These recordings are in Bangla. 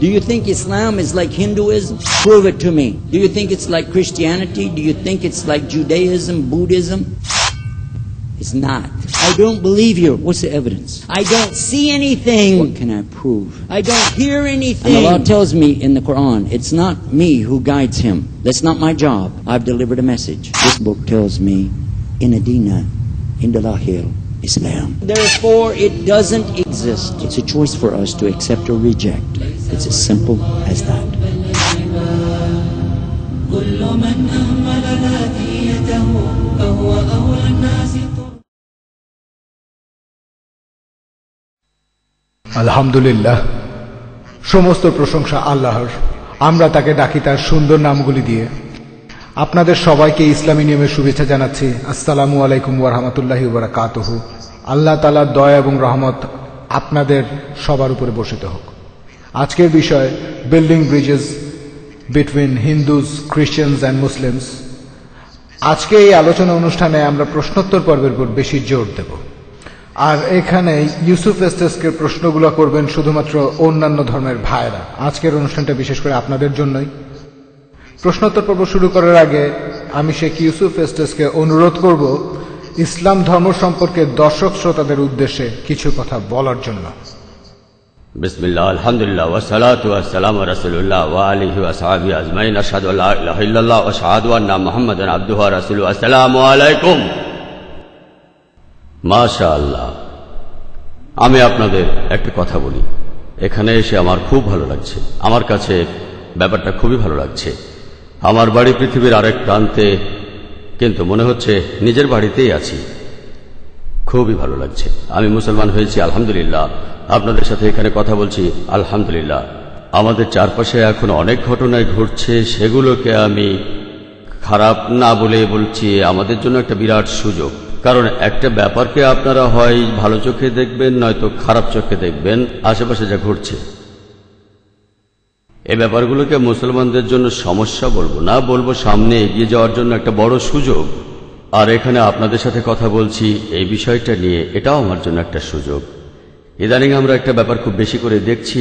Do you think Islam is like Hinduism? Prove it to me. Do you think it's like Christianity? Do you think it's like Judaism, Buddhism? It's not. I don't believe you. What's the evidence? I don't see anything. What can I prove? I don't hear anything. And Allah tells me in the Quran, it's not me who guides him. That's not my job. I've delivered a message. This book tells me, in Adina, in the Lahil, Islam. Therefore, it doesn't exist. It's a choice for us to accept or reject. It's as simple as that. আলহামদুলিল্লাহ সমস্ত প্রশংসা আল্লাহর আমরা তাকে ডাকি তার সুন্দর নামগুলি দিয়ে আপনাদের সবাইকে ইসলামী নিয়মের শুভেচ্ছা জানাচ্ছি আসসালামু আলাইকুম ওরহামতুল্লাহ ওবরাকাতহ আল্লাহ তালার দয়া এবং রহমত আপনাদের সবার উপরে বসিত হোক আজকের বিষয় building bridges between Hindus Christians and Muslims আজকে এই আলোচনা অনুষ্ঠানে আমরা প্রশ্নোত্তর পর্বের উপর বেশি জোর দেব আর এখানে ইউসুফ এস্টেসকে প্রশ্নগুলো করবেন শুধুমাত্র অন্যান্য ধর্মের ভাইরা আজকের অনুষ্ঠানটা বিশেষ করে আপনাদের জন্যই প্রশ্নোত্তর পর্ব শুরু করার আগে আমি শেখ ইউসুফ এস্টেসকে অনুরোধ করব ইসলাম ধর্ম সম্পর্কে দর্শক শ্রোতাদের উদ্দেশ্যে কিছু কথা বলার জন্য বিসমিল্লা আলহামদুলিল্লাহ ওসালাত ওয়াসালাম রসুল্লাহ لا ওয়াসাবি আজমাইন الله আল্লাহ ও শাহাদুয়ান্না عبده ورسوله السلام عليكم আলাইকুম شاء الله আমি আপনাদের একটা কথা বলি এখানে এসে আমার খুব ভালো লাগছে আমার কাছে ব্যাপারটা খুবই ভালো লাগছে আমার বাড়ি পৃথিবীর আরেক প্রান্তে কিন্তু মনে হচ্ছে নিজের বাড়িতেই আছি খুবই ভালো লাগছে আমি মুসলমান হয়েছি আলহামদুলিল্লাহ আপনাদের সাথে এখানে কথা বলছি আলহামদুলিল্লাহ আমাদের চারপাশে এখন অনেক ঘটনায় ঘটছে সেগুলোকে আমি খারাপ না বলে বলছি আমাদের জন্য একটা বিরাট সুযোগ কারণ একটা ব্যাপারকে আপনারা হয় ভালো চোখে দেখবেন নয়তো খারাপ চোখে দেখবেন আশেপাশে যা ঘটছে এ ব্যাপারগুলোকে মুসলমানদের জন্য সমস্যা বলবো না বলবো সামনে এগিয়ে যাওয়ার জন্য একটা বড় সুযোগ আর এখানে আপনাদের সাথে কথা বলছি এই বিষয়টা নিয়ে এটাও আমার জন্য একটা সুযোগ ইদানিং আমরা একটা ব্যাপার খুব বেশি করে দেখছি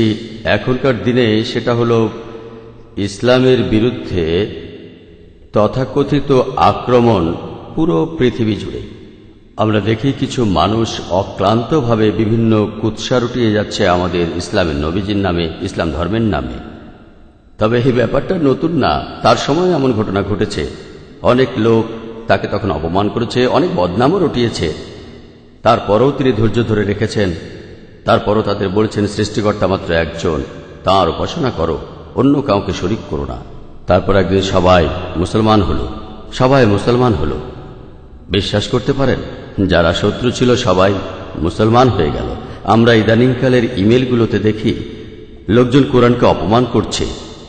এখনকার দিনে সেটা হলো ইসলামের বিরুদ্ধে তথাকথিত আক্রমণ পুরো পৃথিবী জুড়ে আমরা দেখি কিছু মানুষ অক্লান্তভাবে বিভিন্ন কুৎসা রুটিয়ে যাচ্ছে আমাদের ইসলামের নবীজির নামে ইসলাম ধর্মের নামে তবে এই ব্যাপারটা নতুন না তার সময় এমন ঘটনা ঘটেছে অনেক লোক তাকে তখন অপমান করেছে অনেক বদনামও রটিয়েছে তারপরেও তিনি ধৈর্য ধরে রেখেছেন তারপরও তাদের বলছেন সৃষ্টিকর্তা মাত্র একজন তাঁর উপাসনা করো অন্য কাউকে শরিক করো না তারপর একদিন সবাই মুসলমান হল সবাই মুসলমান হল বিশ্বাস করতে পারেন যারা শত্রু ছিল সবাই মুসলমান হয়ে গেল আমরা ইদানিংকালের ইমেলগুলোতে দেখি লোকজন কোরআনকে অপমান করছে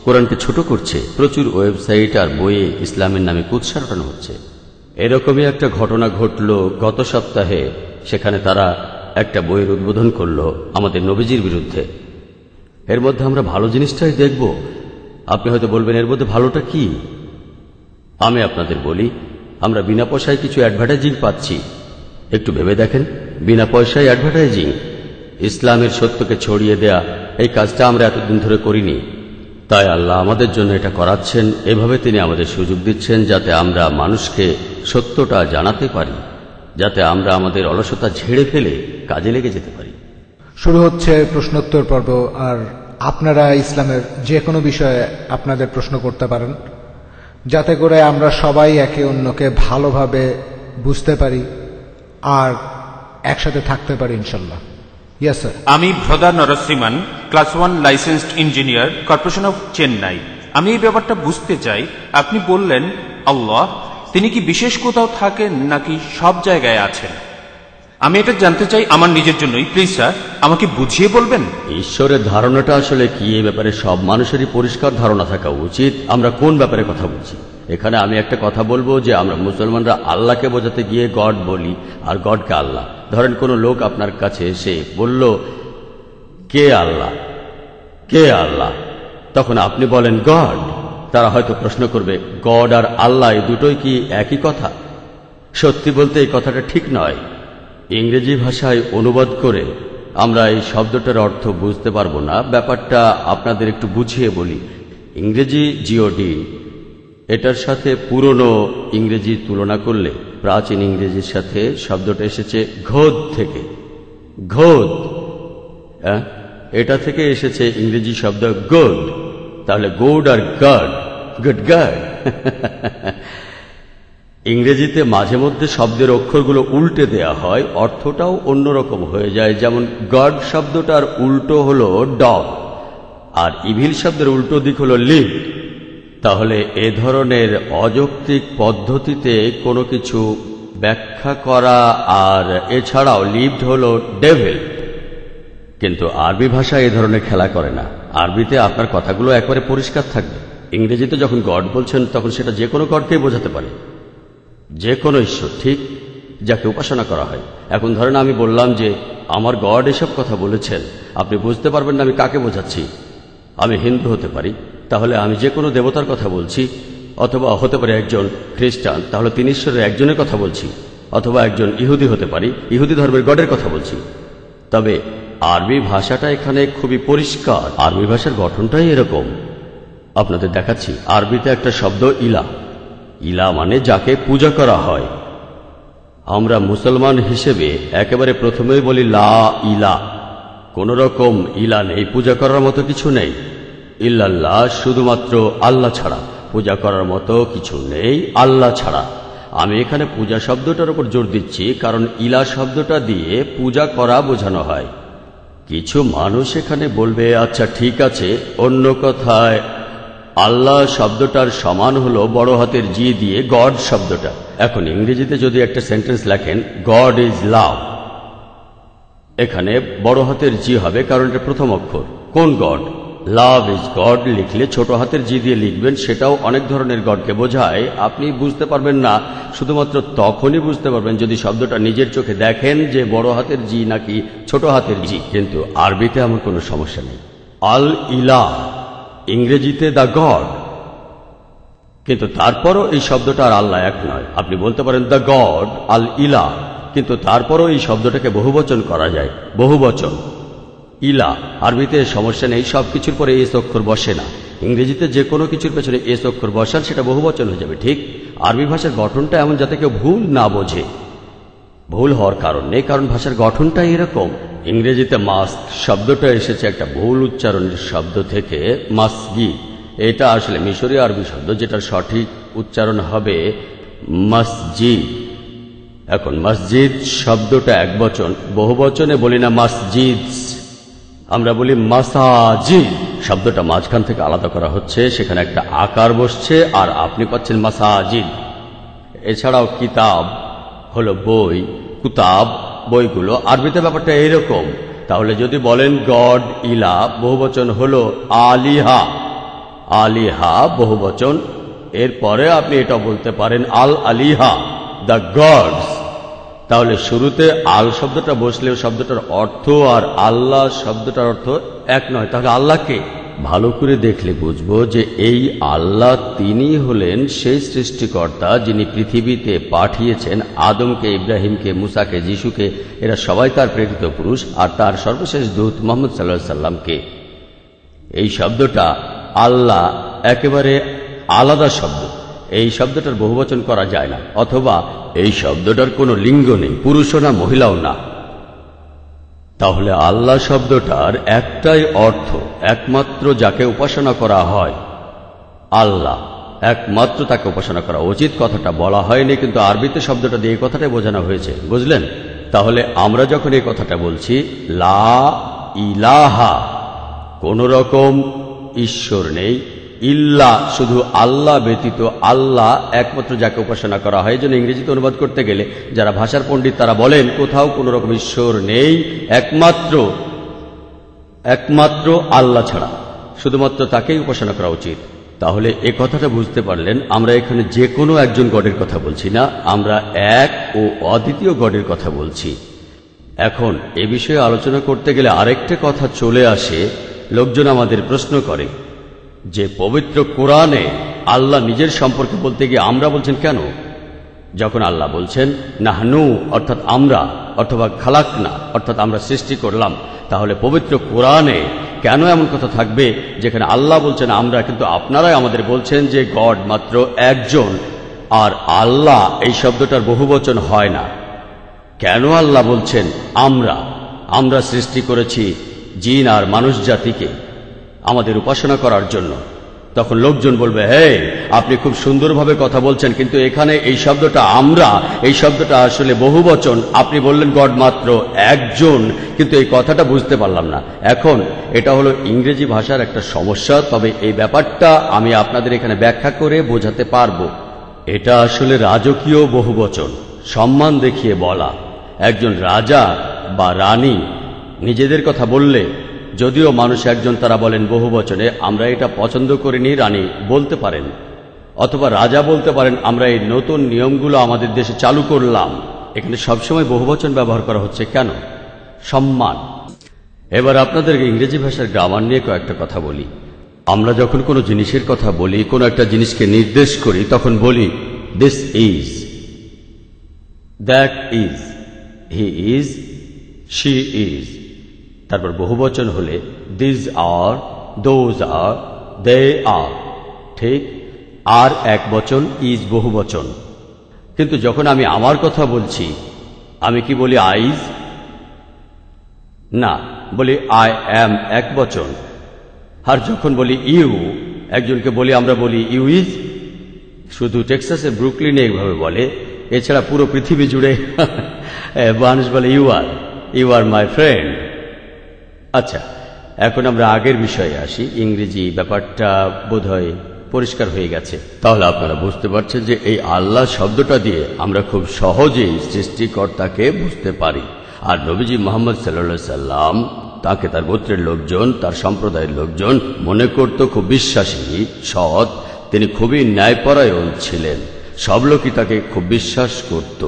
কোরআনকে ছোট করছে প্রচুর ওয়েবসাইট আর বইয়ে ইসলামের নামে কুৎসা হচ্ছে এরকমই একটা ঘটনা ঘটল গত সপ্তাহে সেখানে তারা একটা বইয়ের উদ্বোধন করল আমাদের নবীজির বিরুদ্ধে এর মধ্যে আমরা ভালো জিনিসটাই দেখব আপনি হয়তো বলবেন এর মধ্যে ভালোটা কি আমি আপনাদের বলি আমরা বিনা পয়সায় কিছু অ্যাডভার্টাইজিং পাচ্ছি একটু ভেবে দেখেন বিনা পয়সায় অ্যাডভার্টাইজিং ইসলামের সত্যকে ছড়িয়ে দেয়া এই কাজটা আমরা এতদিন ধরে করিনি তাই আল্লাহ আমাদের জন্য এটা করাচ্ছেন এভাবে তিনি আমাদের সুযোগ দিচ্ছেন যাতে আমরা মানুষকে সত্যটা জানাতে পারি যাতে আমরা আমাদের অলসতা ঝেড়ে ফেলে কাজে লেগে যেতে পারি শুরু হচ্ছে প্রশ্নোত্তর পর্ব আর আপনারা ইসলামের যে কোনো বিষয়ে আপনাদের প্রশ্ন করতে পারেন যাতে করে আমরা সবাই একে অন্যকে ভালোভাবে বুঝতে পারি আর একসাথে থাকতে পারি ইনশাল্লাহ ইয়াস স্যার আমি Varada Narasimhan class one licensed engineer corporation of Chennai আমি এই ব্যাপারটা বুঝতে চাই আপনি বললেন আল্লাহ তিনি কি বিশেষ কোথাও থাকেন নাকি সব জায়গায় আছেন আমি এটা জানতে চাই আমার নিজের জন্যই প্লিজ স্যার আমাকে বুঝিয়ে বলবেন ঈশ্বরের ধারণাটা আসলে কি এ ব্যাপারে সব মানুষেরই পরিষ্কার ধারণা থাকা উচিত আমরা কোন ব্যাপারে কথা বলছি এখানে আমি একটা কথা বলবো যে আমরা মুসলমানরা আল্লাহকে বোঝাতে গিয়ে গড বলি আর গডকে আল্লাহ ধরেন কোনো লোক আপনার কাছে এসে বলল কে আল্লাহ কে আল্লাহ তখন আপনি বলেন গড তারা হয়তো প্রশ্ন করবে গড আর আল্লাহ দুটোই কি একই কথা সত্যি বলতে এই কথাটা ঠিক নয় ইংরেজি ভাষায় অনুবাদ করে আমরা এই শব্দটার অর্থ বুঝতে পারবো না ব্যাপারটা আপনাদের একটু বুঝিয়ে বলি ইংরেজি জিওডি এটার সাথে পুরনো ইংরেজি তুলনা করলে প্রাচীন ইংরেজির সাথে শব্দটা এসেছে ঘোদ থেকে ঘোদ এটা থেকে এসেছে ইংরেজি শব্দ গোদ তাহলে গোড আর গড গুড গড ইংরেজিতে মাঝে মধ্যে শব্দের অক্ষরগুলো উল্টে দেয়া হয় অর্থটাও অন্যরকম হয়ে যায় যেমন গড শব্দটার উল্টো হল ডব আর ইভিল শব্দের উল্টো দিক হল লিভ তাহলে এ ধরনের অযৌক্তিক পদ্ধতিতে কোনো কিছু ব্যাখ্যা করা আর এছাড়াও লিভড হল ডেভেল কিন্তু আরবি ভাষা এ ধরনের খেলা করে না আরবিতে আপনার কথাগুলো একবারে পরিষ্কার থাকবে ইংরেজিতে যখন গড বলছেন তখন সেটা যে কোনো গডকেই বোঝাতে পারে যে কোনো ঈশ্বর ঠিক যাকে উপাসনা করা হয় এখন ধরেন আমি বললাম যে আমার গড এসব কথা বলেছেন আপনি বুঝতে পারবেন না আমি কাকে বোঝাচ্ছি আমি হিন্দু হতে পারি তাহলে আমি যে কোনো দেবতার কথা বলছি অথবা হতে পারে একজন খ্রিস্টান তাহলে তিনি ঈশ্বরের একজনের কথা বলছি অথবা একজন ইহুদি হতে পারি ইহুদি ধর্মের গডের কথা বলছি তবে আরবি ভাষাটা এখানে খুবই পরিষ্কার আরবি ভাষার গঠনটাই এরকম আপনাদের দেখাচ্ছি আরবিতে একটা শব্দ ইলা ইলা মানে যাকে পূজা করা হয় আমরা মুসলমান হিসেবে একেবারে প্রথমেই বলি লা ইলা কোন রকম ইলা নেই পূজা করার মতো কিছু নেই ইল্লাল্লাহ শুধুমাত্র আল্লাহ ছাড়া পূজা করার মতো কিছু নেই আল্লাহ ছাড়া আমি এখানে পূজা শব্দটার উপর জোর দিচ্ছি কারণ ইলা শব্দটা দিয়ে পূজা করা বোঝানো হয় কিছু মানুষ এখানে বলবে আচ্ছা ঠিক আছে অন্য কথায় আল্লাহ শব্দটার সমান হলো বড় হাতের জি দিয়ে গড শব্দটা এখন ইংরেজিতে যদি একটা সেন্টেন্স লেখেন গড ইজ লাভ এখানে বড় হাতের জি হবে কারণ এটা প্রথম অক্ষর কোন গড লাভ ইজ গড লিখলে ছোট হাতের জি দিয়ে লিখবেন সেটাও অনেক ধরনের গডকে বোঝায় আপনি বুঝতে পারবেন না শুধুমাত্র তখনই বুঝতে পারবেন যদি শব্দটা নিজের চোখে দেখেন যে বড় হাতের জি নাকি ছোট হাতের জি কিন্তু আরবিতে আমার কোনো সমস্যা নেই আল ইলা ইংরেজিতে দ্য গড কিন্তু তারপরও এই শব্দটা আর আল্লাহ এক নয় আপনি বলতে পারেন দ্য গড আল ইলা কিন্তু তারপরও এই শব্দটাকে বহুবচন করা যায় বহুবচন ইলা আরবিতে সমস্যা নেই সব কিছুর পরে এস অক্ষর বসে না ইংরেজিতে যে কোনো কিছুর পেছনে এস অক্ষর বসান সেটা বহুবচন হয়ে যাবে ঠিক আরবি ভাষার গঠনটা এমন যাতে কেউ ভুল না বোঝে ভুল হওয়ার কারণ নেই কারণ ভাষার গঠনটা এরকম ইংরেজিতে মাস্ক শব্দটা এসেছে একটা ভুল উচ্চারণের শব্দ থেকে মাসগি এটা আসলে মিশরীয় আরবি শব্দ যেটার সঠিক উচ্চারণ হবে মসজিদ এখন মসজিদ শব্দটা এক বচন বহু বচনে বলি না মসজিদ আমরা বলি মাসাজিদ শব্দটা মাঝখান থেকে আলাদা করা হচ্ছে সেখানে একটা আকার বসছে আর আপনি পাচ্ছেন মাসাজিদ এছাড়াও কিতাব হলো বই কুতাব বইগুলো আরবিতে ব্যাপারটা এইরকম তাহলে যদি বলেন গড ইলা বহুবচন হলো আলিহা আলিহা বহুবচন এরপরে আপনি এটা বলতে পারেন আল আলিহা দ্য গডস তাহলে শুরুতে আল শব্দটা বসলেও শব্দটার অর্থ আর আল্লাহ শব্দটার অর্থ এক নয় তাহলে আল্লাহকে ভালো করে দেখলে বুঝবো যে এই আল্লাহ তিনি হলেন সেই সৃষ্টিকর্তা যিনি পৃথিবীতে পাঠিয়েছেন আদমকে ইব্রাহিমকে মুসাকে যিশুকে এরা সবাই তার প্রেরিত পুরুষ আর তার সর্বশেষ দূত মোহাম্মদ সাল্লা সাল্লামকে এই শব্দটা আল্লাহ একেবারে আলাদা শব্দ এই শব্দটার বহুবচন করা যায় না অথবা এই শব্দটার কোনো লিঙ্গ নেই পুরুষও না মহিলাও না তাহলে আল্লাহ শব্দটার একটাই অর্থ একমাত্র যাকে উপাসনা করা হয় আল্লাহ একমাত্র তাকে উপাসনা করা উচিত কথাটা বলা হয়নি কিন্তু আরবিতে শব্দটা দিয়ে কথাটাই বোঝানো হয়েছে বুঝলেন তাহলে আমরা যখন এই কথাটা বলছি লা ইলাহা কোনো রকম ঈশ্বর নেই ইল্লা শুধু আল্লাহ ব্যতীত আল্লাহ একমাত্র যাকে উপাসনা করা হয় জন্য ইংরেজিতে অনুবাদ করতে গেলে যারা ভাষার পণ্ডিত তারা বলেন কোথাও কোন রকম ঈশ্বর নেই একমাত্র একমাত্র আল্লাহ ছাড়া শুধুমাত্র তাকেই উপাসনা করা উচিত তাহলে এ কথাটা বুঝতে পারলেন আমরা এখানে যে কোনো একজন গডের কথা বলছি না আমরা এক ও অদ্বিতীয় গডের কথা বলছি এখন এ বিষয়ে আলোচনা করতে গেলে আরেকটা কথা চলে আসে লোকজন আমাদের প্রশ্ন করে যে পবিত্র কোরআনে আল্লাহ নিজের সম্পর্কে বলতে গিয়ে আমরা বলছেন কেন যখন আল্লাহ বলছেন নাহনু অর্থাৎ আমরা অথবা খালাকনা অর্থাৎ আমরা সৃষ্টি করলাম তাহলে পবিত্র কোরআনে কেন এমন কথা থাকবে যেখানে আল্লাহ বলছেন আমরা কিন্তু আপনারাই আমাদের বলছেন যে গড মাত্র একজন আর আল্লাহ এই শব্দটার বহুবচন হয় না কেন আল্লাহ বলছেন আমরা আমরা সৃষ্টি করেছি জিন আর মানুষ জাতিকে আমাদের উপাসনা করার জন্য তখন লোকজন বলবে হে আপনি খুব সুন্দরভাবে কথা বলছেন কিন্তু এখানে এই শব্দটা আমরা এই শব্দটা আসলে বহু বচন আপনি বললেন গড মাত্র একজন কিন্তু এই কথাটা বুঝতে পারলাম না এখন এটা হলো ইংরেজি ভাষার একটা সমস্যা তবে এই ব্যাপারটা আমি আপনাদের এখানে ব্যাখ্যা করে বোঝাতে পারব এটা আসলে রাজকীয় বহু বচন সম্মান দেখিয়ে বলা একজন রাজা বা রানী নিজেদের কথা বললে যদিও মানুষ একজন তারা বলেন বহু বচনে আমরা এটা পছন্দ করিনি রানী বলতে পারেন অথবা রাজা বলতে পারেন আমরা এই নতুন নিয়মগুলো আমাদের দেশে চালু করলাম এখানে সবসময় বহুবচন ব্যবহার করা হচ্ছে কেন সম্মান এবার আপনাদেরকে ইংরেজি ভাষার গ্রামার নিয়ে কয়েকটা কথা বলি আমরা যখন কোনো জিনিসের কথা বলি কোনো একটা জিনিসকে নির্দেশ করি তখন বলি this is that is he is she is তারপর বহুবচন হলে দিজ আর দোজ আর দে আর ঠিক আর এক বচন ইজ বহুবচন কিন্তু যখন আমি আমার কথা বলছি আমি কি বলি আইজ না বলি আই অ্যাম এক বচন আর যখন বলি ইউ একজনকে বলি আমরা বলি ইউ ইজ শুধু টেক্সাসের ব্রুকলিনে এইভাবে বলে এছাড়া পুরো পৃথিবী জুড়ে মানুষ বলে you are you are my friend আচ্ছা এখন আমরা আগের বিষয়ে আসি ইংরেজি ব্যাপারটা বোধহয় পরিষ্কার হয়ে গেছে তাহলে আপনারা বুঝতে পারছেন যে এই আল্লাহ শব্দটা দিয়ে আমরা খুব সহজেই সৃষ্টিকর্তাকে বুঝতে পারি আর নবীজি মোহাম্মদ সাল্লা সাল্লাম তাকে তার গোত্রের লোকজন তার সম্প্রদায়ের লোকজন মনে করত খুব বিশ্বাসী সৎ তিনি খুবই ন্যায়পরায়ণ ছিলেন সব লোকই তাকে খুব বিশ্বাস করত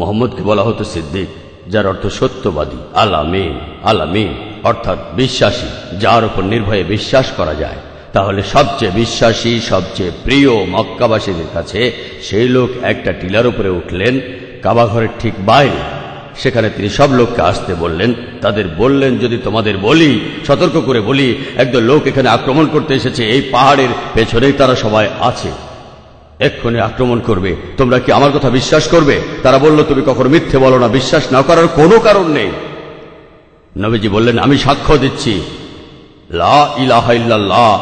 মোহাম্মদকে বলা হতো সিদ্দিক যার অর্থ সত্যবাদী আলামে আলামে অর্থাৎ বিশ্বাসী যার উপর নির্ভয়ে বিশ্বাস করা যায় তাহলে সবচেয়ে বিশ্বাসী সবচেয়ে প্রিয় মক্কাবাসীদের কাছে সেই লোক একটা টিলার উপরে উঠলেন কাবাঘরের ঠিক বাইরে সেখানে তিনি সব লোককে আসতে বললেন তাদের বললেন যদি তোমাদের বলি সতর্ক করে বলি একদল লোক এখানে আক্রমণ করতে এসেছে এই পাহাড়ের পেছনেই তারা সবাই আছে এক্ষণে আক্রমণ করবে তোমরা কি আমার কথা বিশ্বাস করবে তারা বলল তুমি কখনো মিথ্যে বলো না বিশ্বাস না করার কোনো কারণ নেই নবীজি বললেন আমি সাক্ষ্য দিচ্ছি লা ইলাহাইল্লাহ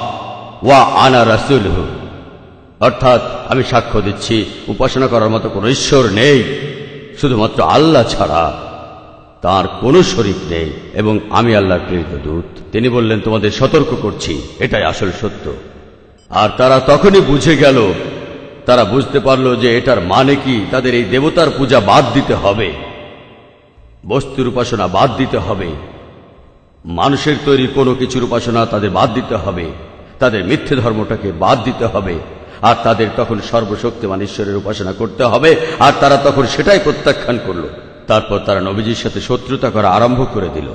ওয়া অর্থাৎ আমি সাক্ষ্য দিচ্ছি উপাসনা করার মতো কোনো ঈশ্বর নেই শুধুমাত্র আল্লাহ ছাড়া তার কোনো শরীর নেই এবং আমি আল্লাহর প্রেরিত দূত তিনি বললেন তোমাদের সতর্ক করছি এটাই আসল সত্য আর তারা তখনই বুঝে গেল তারা বুঝতে পারল যে এটার মানে কি তাদের এই দেবতার পূজা বাদ দিতে হবে বস্তুর উপাসনা বাদ দিতে হবে মানুষের তৈরি কোনো কিছুর উপাসনা তাদের বাদ দিতে হবে তাদের মিথ্যে ধর্মটাকে বাদ দিতে হবে আর তাদের তখন সর্বশক্তিমান ঈশ্বরের উপাসনা করতে হবে আর তারা তখন সেটাই প্রত্যাখ্যান করল তারপর তারা নবীজির সাথে শত্রুতা করা আরম্ভ করে দিল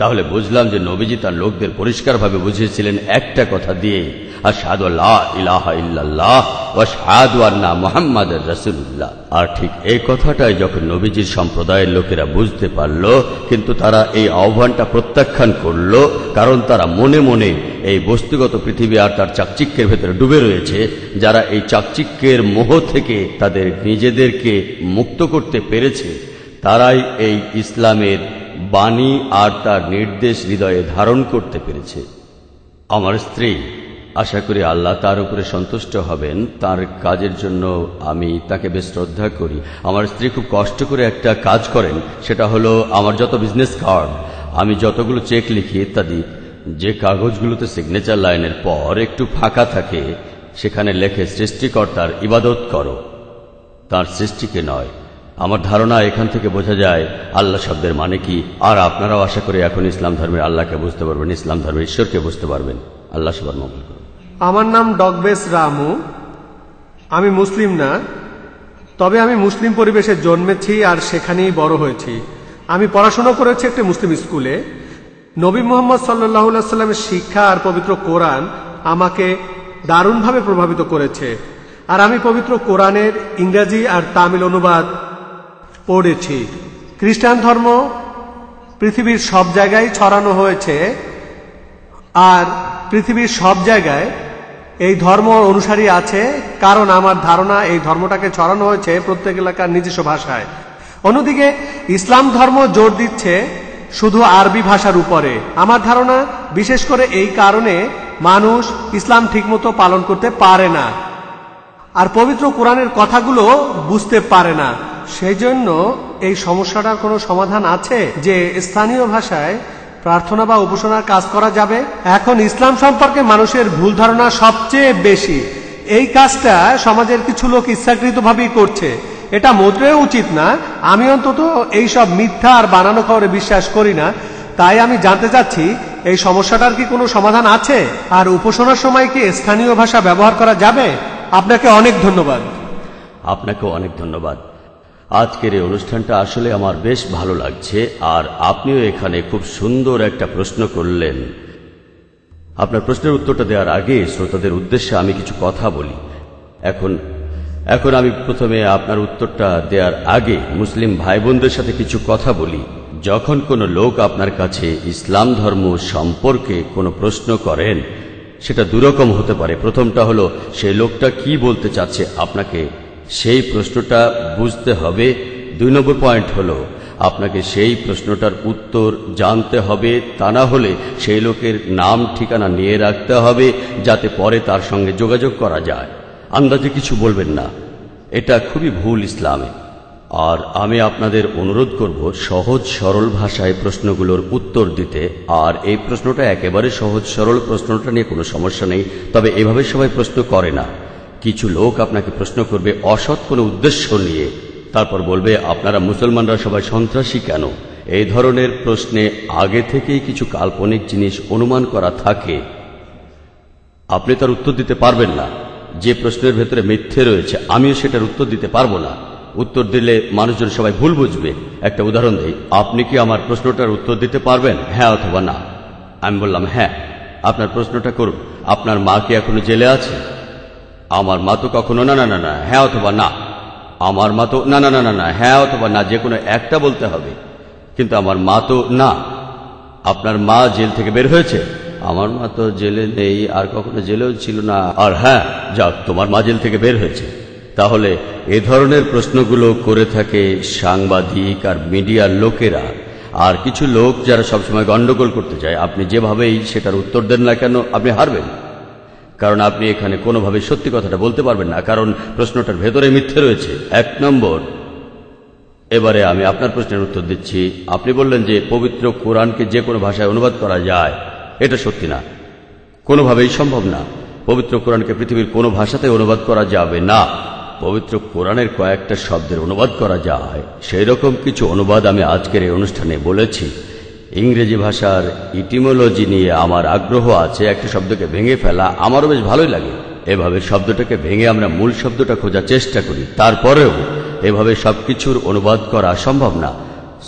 তাহলে বুঝলাম যে নবীজি তার লোকদের পরিষ্কারভাবে বুঝিয়েছিলেন একটা কথা দিয়ে আর আল্লাহ ইলাহা ইল্লাল্লাহ ও সাদু মোহাম্মদ রসুল্লাহ আর ঠিক এই কথাটাই যখন নবীজির সম্প্রদায়ের লোকেরা বুঝতে পারল কিন্তু তারা এই আহ্বানটা প্রত্যাখ্যান করল কারণ তারা মনে মনে এই বস্তুগত পৃথিবী আর তার চাকচিক্যের ভেতরে ডুবে রয়েছে যারা এই চাকচিক্যের মোহ থেকে তাদের নিজেদেরকে মুক্ত করতে পেরেছে তারাই এই ইসলামের বাণী আর তার নির্দেশ হৃদয়ে ধারণ করতে পেরেছে আমার স্ত্রী আশা করি আল্লাহ তার উপরে সন্তুষ্ট হবেন তার কাজের জন্য আমি তাকে বেশ শ্রদ্ধা করি আমার স্ত্রী খুব কষ্ট করে একটা কাজ করেন সেটা হলো আমার যত বিজনেস কার্ড আমি যতগুলো চেক লিখি ইত্যাদি যে কাগজগুলোতে সিগনেচার লাইনের পর একটু ফাঁকা থাকে সেখানে লেখে সৃষ্টিকর্তার ইবাদত করো তার সৃষ্টিকে নয় আমার ধারণা এখান থেকে বোঝা যায় আল্লাহ শব্দের মানে কি আর আপনারাও আশা করি এখন ইসলাম ধর্মের আল্লাহকে বুঝতে পারবেন ইসলাম ধর্মের ঈশ্বরকে বুঝতে পারবেন আল্লাহ সবার মঙ্গল করুন আমার নাম ডগবেস রামু আমি মুসলিম না তবে আমি মুসলিম পরিবেশে জন্মেছি আর সেখানেই বড় হয়েছি আমি পড়াশোনা করেছি একটি মুসলিম স্কুলে নবী মোহাম্মদ সাল্লাহামের শিক্ষা আর পবিত্র কোরআন আমাকে দারুণভাবে প্রভাবিত করেছে আর আমি পবিত্র কোরআনের ইংরাজি আর তামিল অনুবাদ পড়েছি খ্রিস্টান ধর্ম পৃথিবীর সব জায়গায় ছড়ানো হয়েছে আর পৃথিবীর সব জায়গায় এই ধর্ম অনুসারী আছে কারণ আমার ধারণা এই ধর্মটাকে ছড়ানো হয়েছে প্রত্যেক এলাকার নিজস্ব ভাষায় অন্যদিকে ইসলাম ধর্ম জোর দিচ্ছে শুধু আরবি ভাষার উপরে আমার ধারণা বিশেষ করে এই কারণে মানুষ ইসলাম ঠিকমতো পালন করতে পারে না আর পবিত্র কোরআনের কথাগুলো বুঝতে পারে না সেই জন্য এই সমস্যাটার কোনো সমাধান আছে যে স্থানীয় ভাষায় প্রার্থনা বা উপাসনার কাজ করা যাবে এখন ইসলাম সম্পর্কে মানুষের ভুল ধারণা সবচেয়ে বেশি এই কাজটা সমাজের কিছু লোক ইচ্ছাকৃতভাবেই করছে এটা মোটেও উচিত না আমি অন্তত এই সব মিথ্যা আর বানানো খবরে বিশ্বাস করি না তাই আমি জানতে চাচ্ছি এই সমস্যাটার কি কোনো সমাধান আছে আর উপাসনার সময় কি স্থানীয় ভাষা ব্যবহার করা যাবে আপনাকে অনেক ধন্যবাদ আপনাকে অনেক ধন্যবাদ আজকের এই অনুষ্ঠানটা আসলে আমার বেশ ভালো লাগছে আর আপনিও এখানে খুব সুন্দর একটা প্রশ্ন করলেন আপনার প্রশ্নের উত্তরটা দেওয়ার আগে শ্রোতাদের উদ্দেশ্যে আমি কিছু কথা বলি এখন এখন আমি প্রথমে আপনার উত্তরটা দেওয়ার আগে মুসলিম ভাই বোনদের সাথে কিছু কথা বলি যখন কোনো লোক আপনার কাছে ইসলাম ধর্ম সম্পর্কে কোনো প্রশ্ন করেন সেটা দুরকম হতে পারে প্রথমটা হলো সেই লোকটা কি বলতে চাচ্ছে আপনাকে সেই প্রশ্নটা বুঝতে হবে দুই নম্বর পয়েন্ট হলো আপনাকে সেই প্রশ্নটার উত্তর জানতে হবে তা না হলে সেই লোকের নাম ঠিকানা নিয়ে রাখতে হবে যাতে পরে তার সঙ্গে যোগাযোগ করা যায় আন্দাজে কিছু বলবেন না এটা খুবই ভুল ইসলামে আর আমি আপনাদের অনুরোধ করব সহজ সরল ভাষায় প্রশ্নগুলোর উত্তর দিতে আর এই প্রশ্নটা একেবারে সহজ সরল প্রশ্নটা নিয়ে কোনো সমস্যা নেই তবে এভাবে সবাই প্রশ্ন করে না কিছু লোক আপনাকে প্রশ্ন করবে অসৎ কোনো উদ্দেশ্য নিয়ে তারপর বলবে আপনারা মুসলমানরা সবাই সন্ত্রাসী কেন এই ধরনের প্রশ্নে আগে থেকেই কিছু কাল্পনিক জিনিস অনুমান করা থাকে আপনি তার উত্তর দিতে পারবেন না যে প্রশ্নের ভেতরে মিথ্যে রয়েছে আমিও সেটার উত্তর দিতে পারবো না উত্তর দিলে মানুষজন সবাই ভুল বুঝবে একটা উদাহরণ দিই আপনি কি আমার প্রশ্নটার উত্তর দিতে পারবেন হ্যাঁ অথবা না আমি বললাম হ্যাঁ আপনার প্রশ্নটা করুন আপনার মা কি এখনো জেলে আছে আমার মা তো কখনো না না না না হ্যাঁ অথবা না আমার মা তো না না না না না হ্যাঁ অথবা না যে কোনো একটা বলতে হবে কিন্তু আমার মা তো না আপনার মা জেল থেকে বের হয়েছে আমার মা তো জেলে নেই আর কখনো জেলেও ছিল না আর হ্যাঁ যা তোমার মা জেল থেকে বের হয়েছে তাহলে এ ধরনের প্রশ্নগুলো করে থাকে সাংবাদিক আর মিডিয়ার লোকেরা আর কিছু লোক যারা সবসময় গণ্ডগোল করতে চায় আপনি যেভাবেই সেটার উত্তর দেন না কেন আপনি হারবেন কারণ আপনি এখানে কোনোভাবে সত্যি কথাটা বলতে পারবেন না কারণ প্রশ্নটার ভেতরে মিথ্যে রয়েছে এক নম্বর এবারে আমি আপনার প্রশ্নের উত্তর দিচ্ছি আপনি বললেন যে পবিত্র কোরআনকে যে কোনো ভাষায় অনুবাদ করা যায় এটা সত্যি না কোনোভাবেই সম্ভব না পবিত্র কোরআনকে পৃথিবীর কোনো ভাষাতে অনুবাদ করা যাবে না পবিত্র কোরআনের কয়েকটা শব্দের অনুবাদ করা যায় সেই রকম কিছু অনুবাদ আমি আজকের এই অনুষ্ঠানে বলেছি ইংরেজি ভাষার ইটিমোলজি নিয়ে আমার আগ্রহ আছে একটা শব্দকে ভেঙে ফেলা আমারও বেশ ভালোই লাগে এভাবে শব্দটাকে ভেঙে আমরা মূল শব্দটা খোঁজার চেষ্টা করি তারপরেও এভাবে সবকিছুর অনুবাদ করা সম্ভব না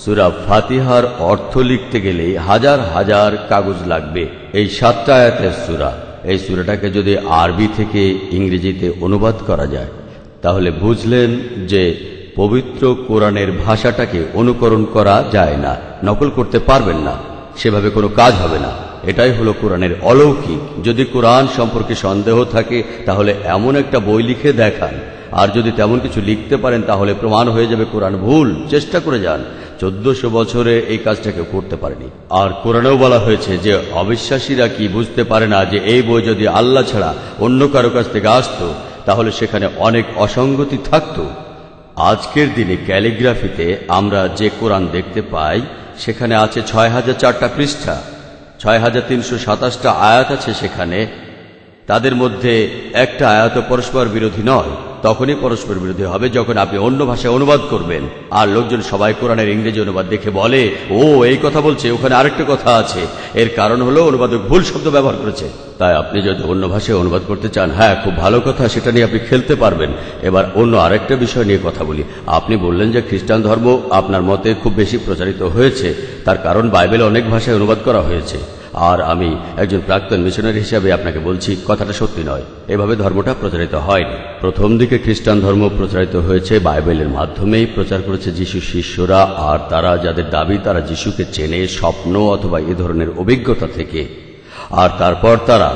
সুরা ফাতিহার অর্থ লিখতে গেলে হাজার হাজার কাগজ লাগবে এই সাতটা আয়াতের সুরা এই সুরাটাকে যদি আরবি থেকে ইংরেজিতে অনুবাদ করা যায় তাহলে বুঝলেন যে পবিত্র কোরআনের ভাষাটাকে অনুকরণ করা যায় না নকল করতে পারবেন না সেভাবে কোনো কাজ হবে না এটাই হলো কোরআনের অলৌকিক যদি কোরআন সম্পর্কে সন্দেহ থাকে তাহলে এমন একটা বই লিখে দেখান আর যদি তেমন কিছু লিখতে পারেন তাহলে প্রমাণ হয়ে যাবে কোরআন ভুল চেষ্টা করে যান চোদ্দশো বছরে এই কাজটাকে করতে পারেনি আর কোরআনেও বলা হয়েছে যে অবিশ্বাসীরা কি বুঝতে পারে না যে এই বই যদি আল্লাহ ছাড়া অন্য কারো কাছ থেকে আসতো তাহলে সেখানে অনেক অসঙ্গতি থাকতো আজকের দিনে ক্যালিগ্রাফিতে আমরা যে কোরআন দেখতে পাই সেখানে আছে ছয় হাজার চারটা পৃষ্ঠা ছয় হাজার তিনশো সাতাশটা আয়াত আছে সেখানে তাদের মধ্যে একটা আয়াত পরস্পর বিরোধী নয় তখনই পরস্পর বিরোধী হবে যখন আপনি অন্য ভাষায় অনুবাদ করবেন আর লোকজন সবাই কোরআনের ইংরেজি অনুবাদ দেখে বলে ও এই কথা বলছে ওখানে আরেকটা কথা আছে এর কারণ হলো অনুবাদক ভুল শব্দ ব্যবহার করেছে তাই আপনি যদি অন্য ভাষায় অনুবাদ করতে চান হ্যাঁ খুব ভালো কথা সেটা নিয়ে আপনি খেলতে পারবেন এবার অন্য আরেকটা বিষয় নিয়ে কথা বলি আপনি বললেন যে খ্রিস্টান ধর্ম আপনার মতে খুব বেশি প্রচারিত হয়েছে তার কারণ বাইবেল অনেক ভাষায় অনুবাদ করা হয়েছে আর আমি একজন প্রাক্তন মিশনারি হিসাবে আপনাকে বলছি কথাটা সত্যি নয় এভাবে ধর্মটা প্রচারিত হয়নি প্রথম দিকে খ্রিস্টান ধর্ম প্রচারিত হয়েছে বাইবেলের মাধ্যমেই প্রচার করেছে যিশু শিষ্যরা আর তারা যাদের দাবি তারা যিশুকে চেনে স্বপ্ন অথবা এ ধরনের অভিজ্ঞতা থেকে আর তারপর তারা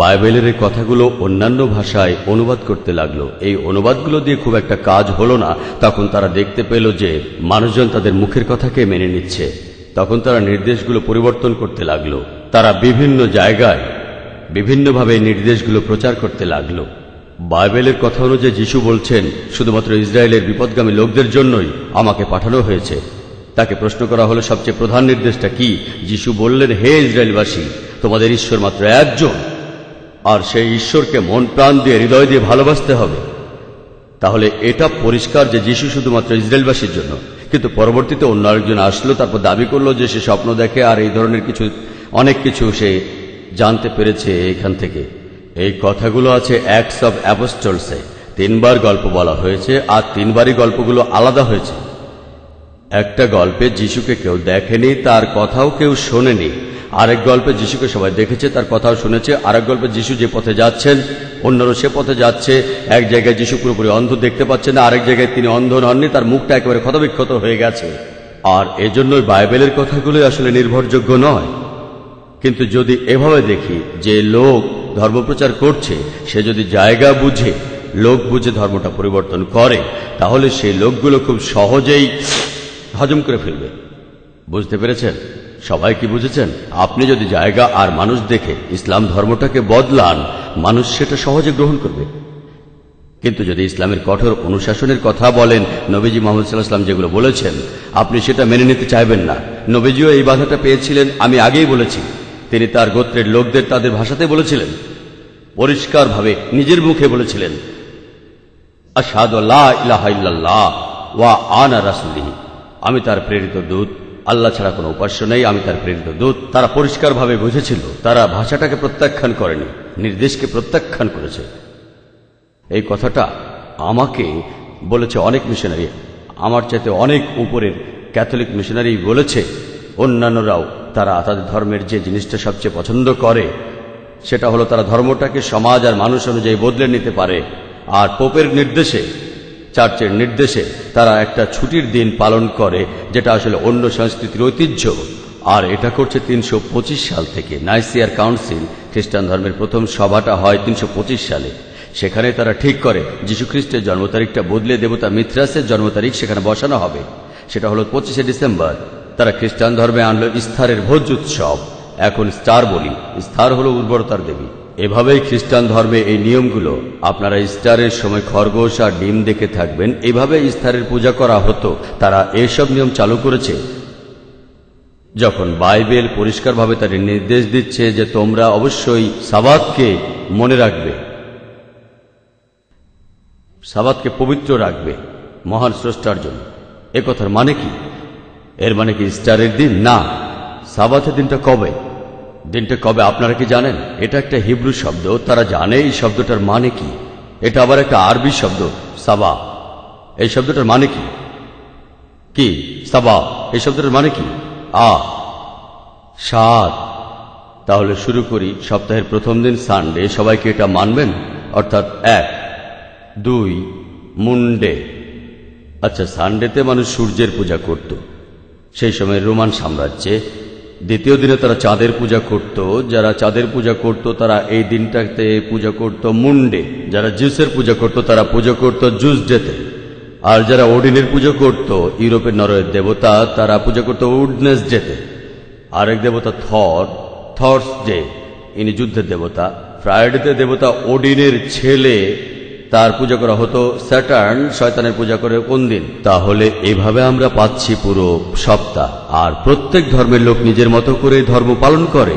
বাইবেলের এই কথাগুলো অন্যান্য ভাষায় অনুবাদ করতে লাগলো এই অনুবাদগুলো দিয়ে খুব একটা কাজ হলো না তখন তারা দেখতে পেল যে মানুষজন তাদের মুখের কথাকে মেনে নিচ্ছে তখন তারা নির্দেশগুলো পরিবর্তন করতে লাগল তারা বিভিন্ন জায়গায় বিভিন্নভাবে নির্দেশগুলো প্রচার করতে লাগল বাইবেলের কথা অনুযায়ী যিশু বলছেন শুধুমাত্র ইসরায়েলের বিপদগামী লোকদের জন্যই আমাকে পাঠানো হয়েছে তাকে প্রশ্ন করা হলো সবচেয়ে প্রধান নির্দেশটা কি যিশু বললেন হে ইসরায়েলবাসী তোমাদের ঈশ্বর মাত্র একজন আর সেই ঈশ্বরকে মন প্রাণ দিয়ে হৃদয় দিয়ে ভালোবাসতে হবে তাহলে এটা পরিষ্কার যে যিশু শুধুমাত্র ইসরায়েলবাসীর জন্য কিন্তু পরবর্তীতে অন্য একজন আসলো তারপর দাবি করলো যে সে স্বপ্ন দেখে আর এই ধরনের কিছু অনেক কিছু সে জানতে পেরেছে এখান থেকে এই কথাগুলো আছে অ্যাক্টস অব অ্যাপোস্টলসে তিনবার গল্প বলা হয়েছে আর তিনবারই গল্পগুলো আলাদা হয়েছে একটা গল্পে যিশুকে কেউ দেখেনি তার কথাও কেউ শোনেনি আরেক গল্পে যিশুকে সবাই দেখেছে তার কথাও শুনেছে আরেক গল্পে যিশু যে পথে যাচ্ছেন অন্যরা সে পথে যাচ্ছে এক জায়গায় যিশু পুরোপুরি অন্ধ দেখতে পাচ্ছে না আরেক জায়গায় তিনি অন্ধ নননি তার মুখটা একেবারে ক্ষতবিক্ষত হয়ে গেছে আর এজন্যই বাইবেলের কথাগুলো আসলে নির্ভরযোগ্য নয় কিন্তু যদি এভাবে দেখি যে লোক ধর্মপ্রচার করছে সে যদি জায়গা বুঝে লোক বুঝে ধর্মটা পরিবর্তন করে তাহলে সেই লোকগুলো খুব সহজেই হজম করে ফেলবে বুঝতে পেরেছেন সবাই কি বুঝেছেন আপনি যদি জায়গা আর মানুষ দেখে ইসলাম ধর্মটাকে বদলান মানুষ সেটা সহজে গ্রহণ করবে কিন্তু যদি ইসলামের কঠোর অনুশাসনের কথা বলেন নবীজি মোহাম্মদ সাল্লাহাম যেগুলো বলেছেন আপনি সেটা মেনে নিতে চাইবেন না নবীজিও এই বাধাটা পেয়েছিলেন আমি আগেই বলেছি তিনি তার গোত্রের লোকদের তাদের ভাষাতে বলেছিলেন পরিষ্কারভাবে নিজের মুখে বলেছিলেন আসাদ ওয়া আনা রাসুলি আমি তার প্রেরিত দূত আল্লাহ ছাড়া কোনো উপাস্য নেই আমি তার প্রেরিত দূত তারা পরিষ্কারভাবে বুঝেছিল তারা ভাষাটাকে প্রত্যাখ্যান করেনি নির্দেশকে প্রত্যাখ্যান করেছে এই কথাটা আমাকে বলেছে অনেক মিশনারি আমার চাইতে অনেক উপরের ক্যাথলিক মিশনারি বলেছে অন্যান্যরাও তারা তাদের ধর্মের যে জিনিসটা সবচেয়ে পছন্দ করে সেটা হলো তারা ধর্মটাকে সমাজ আর মানুষ অনুযায়ী বদলে নিতে পারে আর পোপের নির্দেশে চার্চের নির্দেশে তারা একটা ছুটির দিন পালন করে যেটা আসলে অন্য সংস্কৃতির ঐতিহ্য আর এটা করছে তিনশো সাল থেকে নাইসিয়ার কাউন্সিল খ্রিস্টান ধর্মের প্রথম সভাটা হয় তিনশো সালে সেখানে তারা ঠিক করে যীশুখ্রিস্টের জন্ম তারিখটা বদলে দেবতা মিথ্রাসের জন্ম তারিখ সেখানে বসানো হবে সেটা হলো পঁচিশে ডিসেম্বর তারা খ্রিস্টান ধর্মে আনলো ইস্তারের ভোজ উৎসব এখন স্টার বলি স্থার হলো উর্বরতার দেবী এভাবেই খ্রিস্টান ধর্মে এই নিয়মগুলো আপনারা ইস্টারের সময় খরগোশ আর ডিম দেখে থাকবেন এভাবে ইস্তারের পূজা করা হতো তারা এসব নিয়ম চালু করেছে যখন বাইবেল পরিষ্কারভাবে তাদের নির্দেশ দিচ্ছে যে তোমরা অবশ্যই সাবাতকে মনে রাখবে সাবাতকে পবিত্র রাখবে মহান স্রষ্টার জন্য একথার মানে কি এর মানে কি ইস্টারের দিন না সাবাতের দিনটা কবে দিনটা কবে আপনারা কি জানেন এটা একটা হিব্রু শব্দ তারা জানে এই শব্দটার মানে কি এটা আবার একটা আরবি শব্দ সাবা এই শব্দটার মানে কি কি সাবা এই শব্দটার মানে কি আ সাত তাহলে শুরু করি সপ্তাহের প্রথম দিন সানডে সবাইকে এটা মানবেন অর্থাৎ এক দুই মুন্ডে আচ্ছা সানডেতে মানুষ সূর্যের পূজা করত সেই সময় রোমান সাম্রাজ্যে দ্বিতীয় দিনে তারা চাঁদের পূজা করত যারা চাঁদের পূজা করত তারা এই দিনটাতে পূজা করত মুন্ডে যারা জুসের পূজা করত তারা পূজা করত জুস ডেতে আর যারা ওডিনের পুজো করত ইউরোপের নরয়ের দেবতা তারা পূজা করত উডনেস ডেতে আরেক দেবতা থর থর্স ডে ইনি যুদ্ধের দেবতা ফ্রাইডেতে দেবতা ওডিনের ছেলে তার পূজা করা হতো স্যাটার্ন শয়তানের পূজা করে কোন দিন তাহলে এভাবে আমরা পাচ্ছি পুরো সপ্তাহ আর প্রত্যেক ধর্মের লোক নিজের মতো করে ধর্ম পালন করে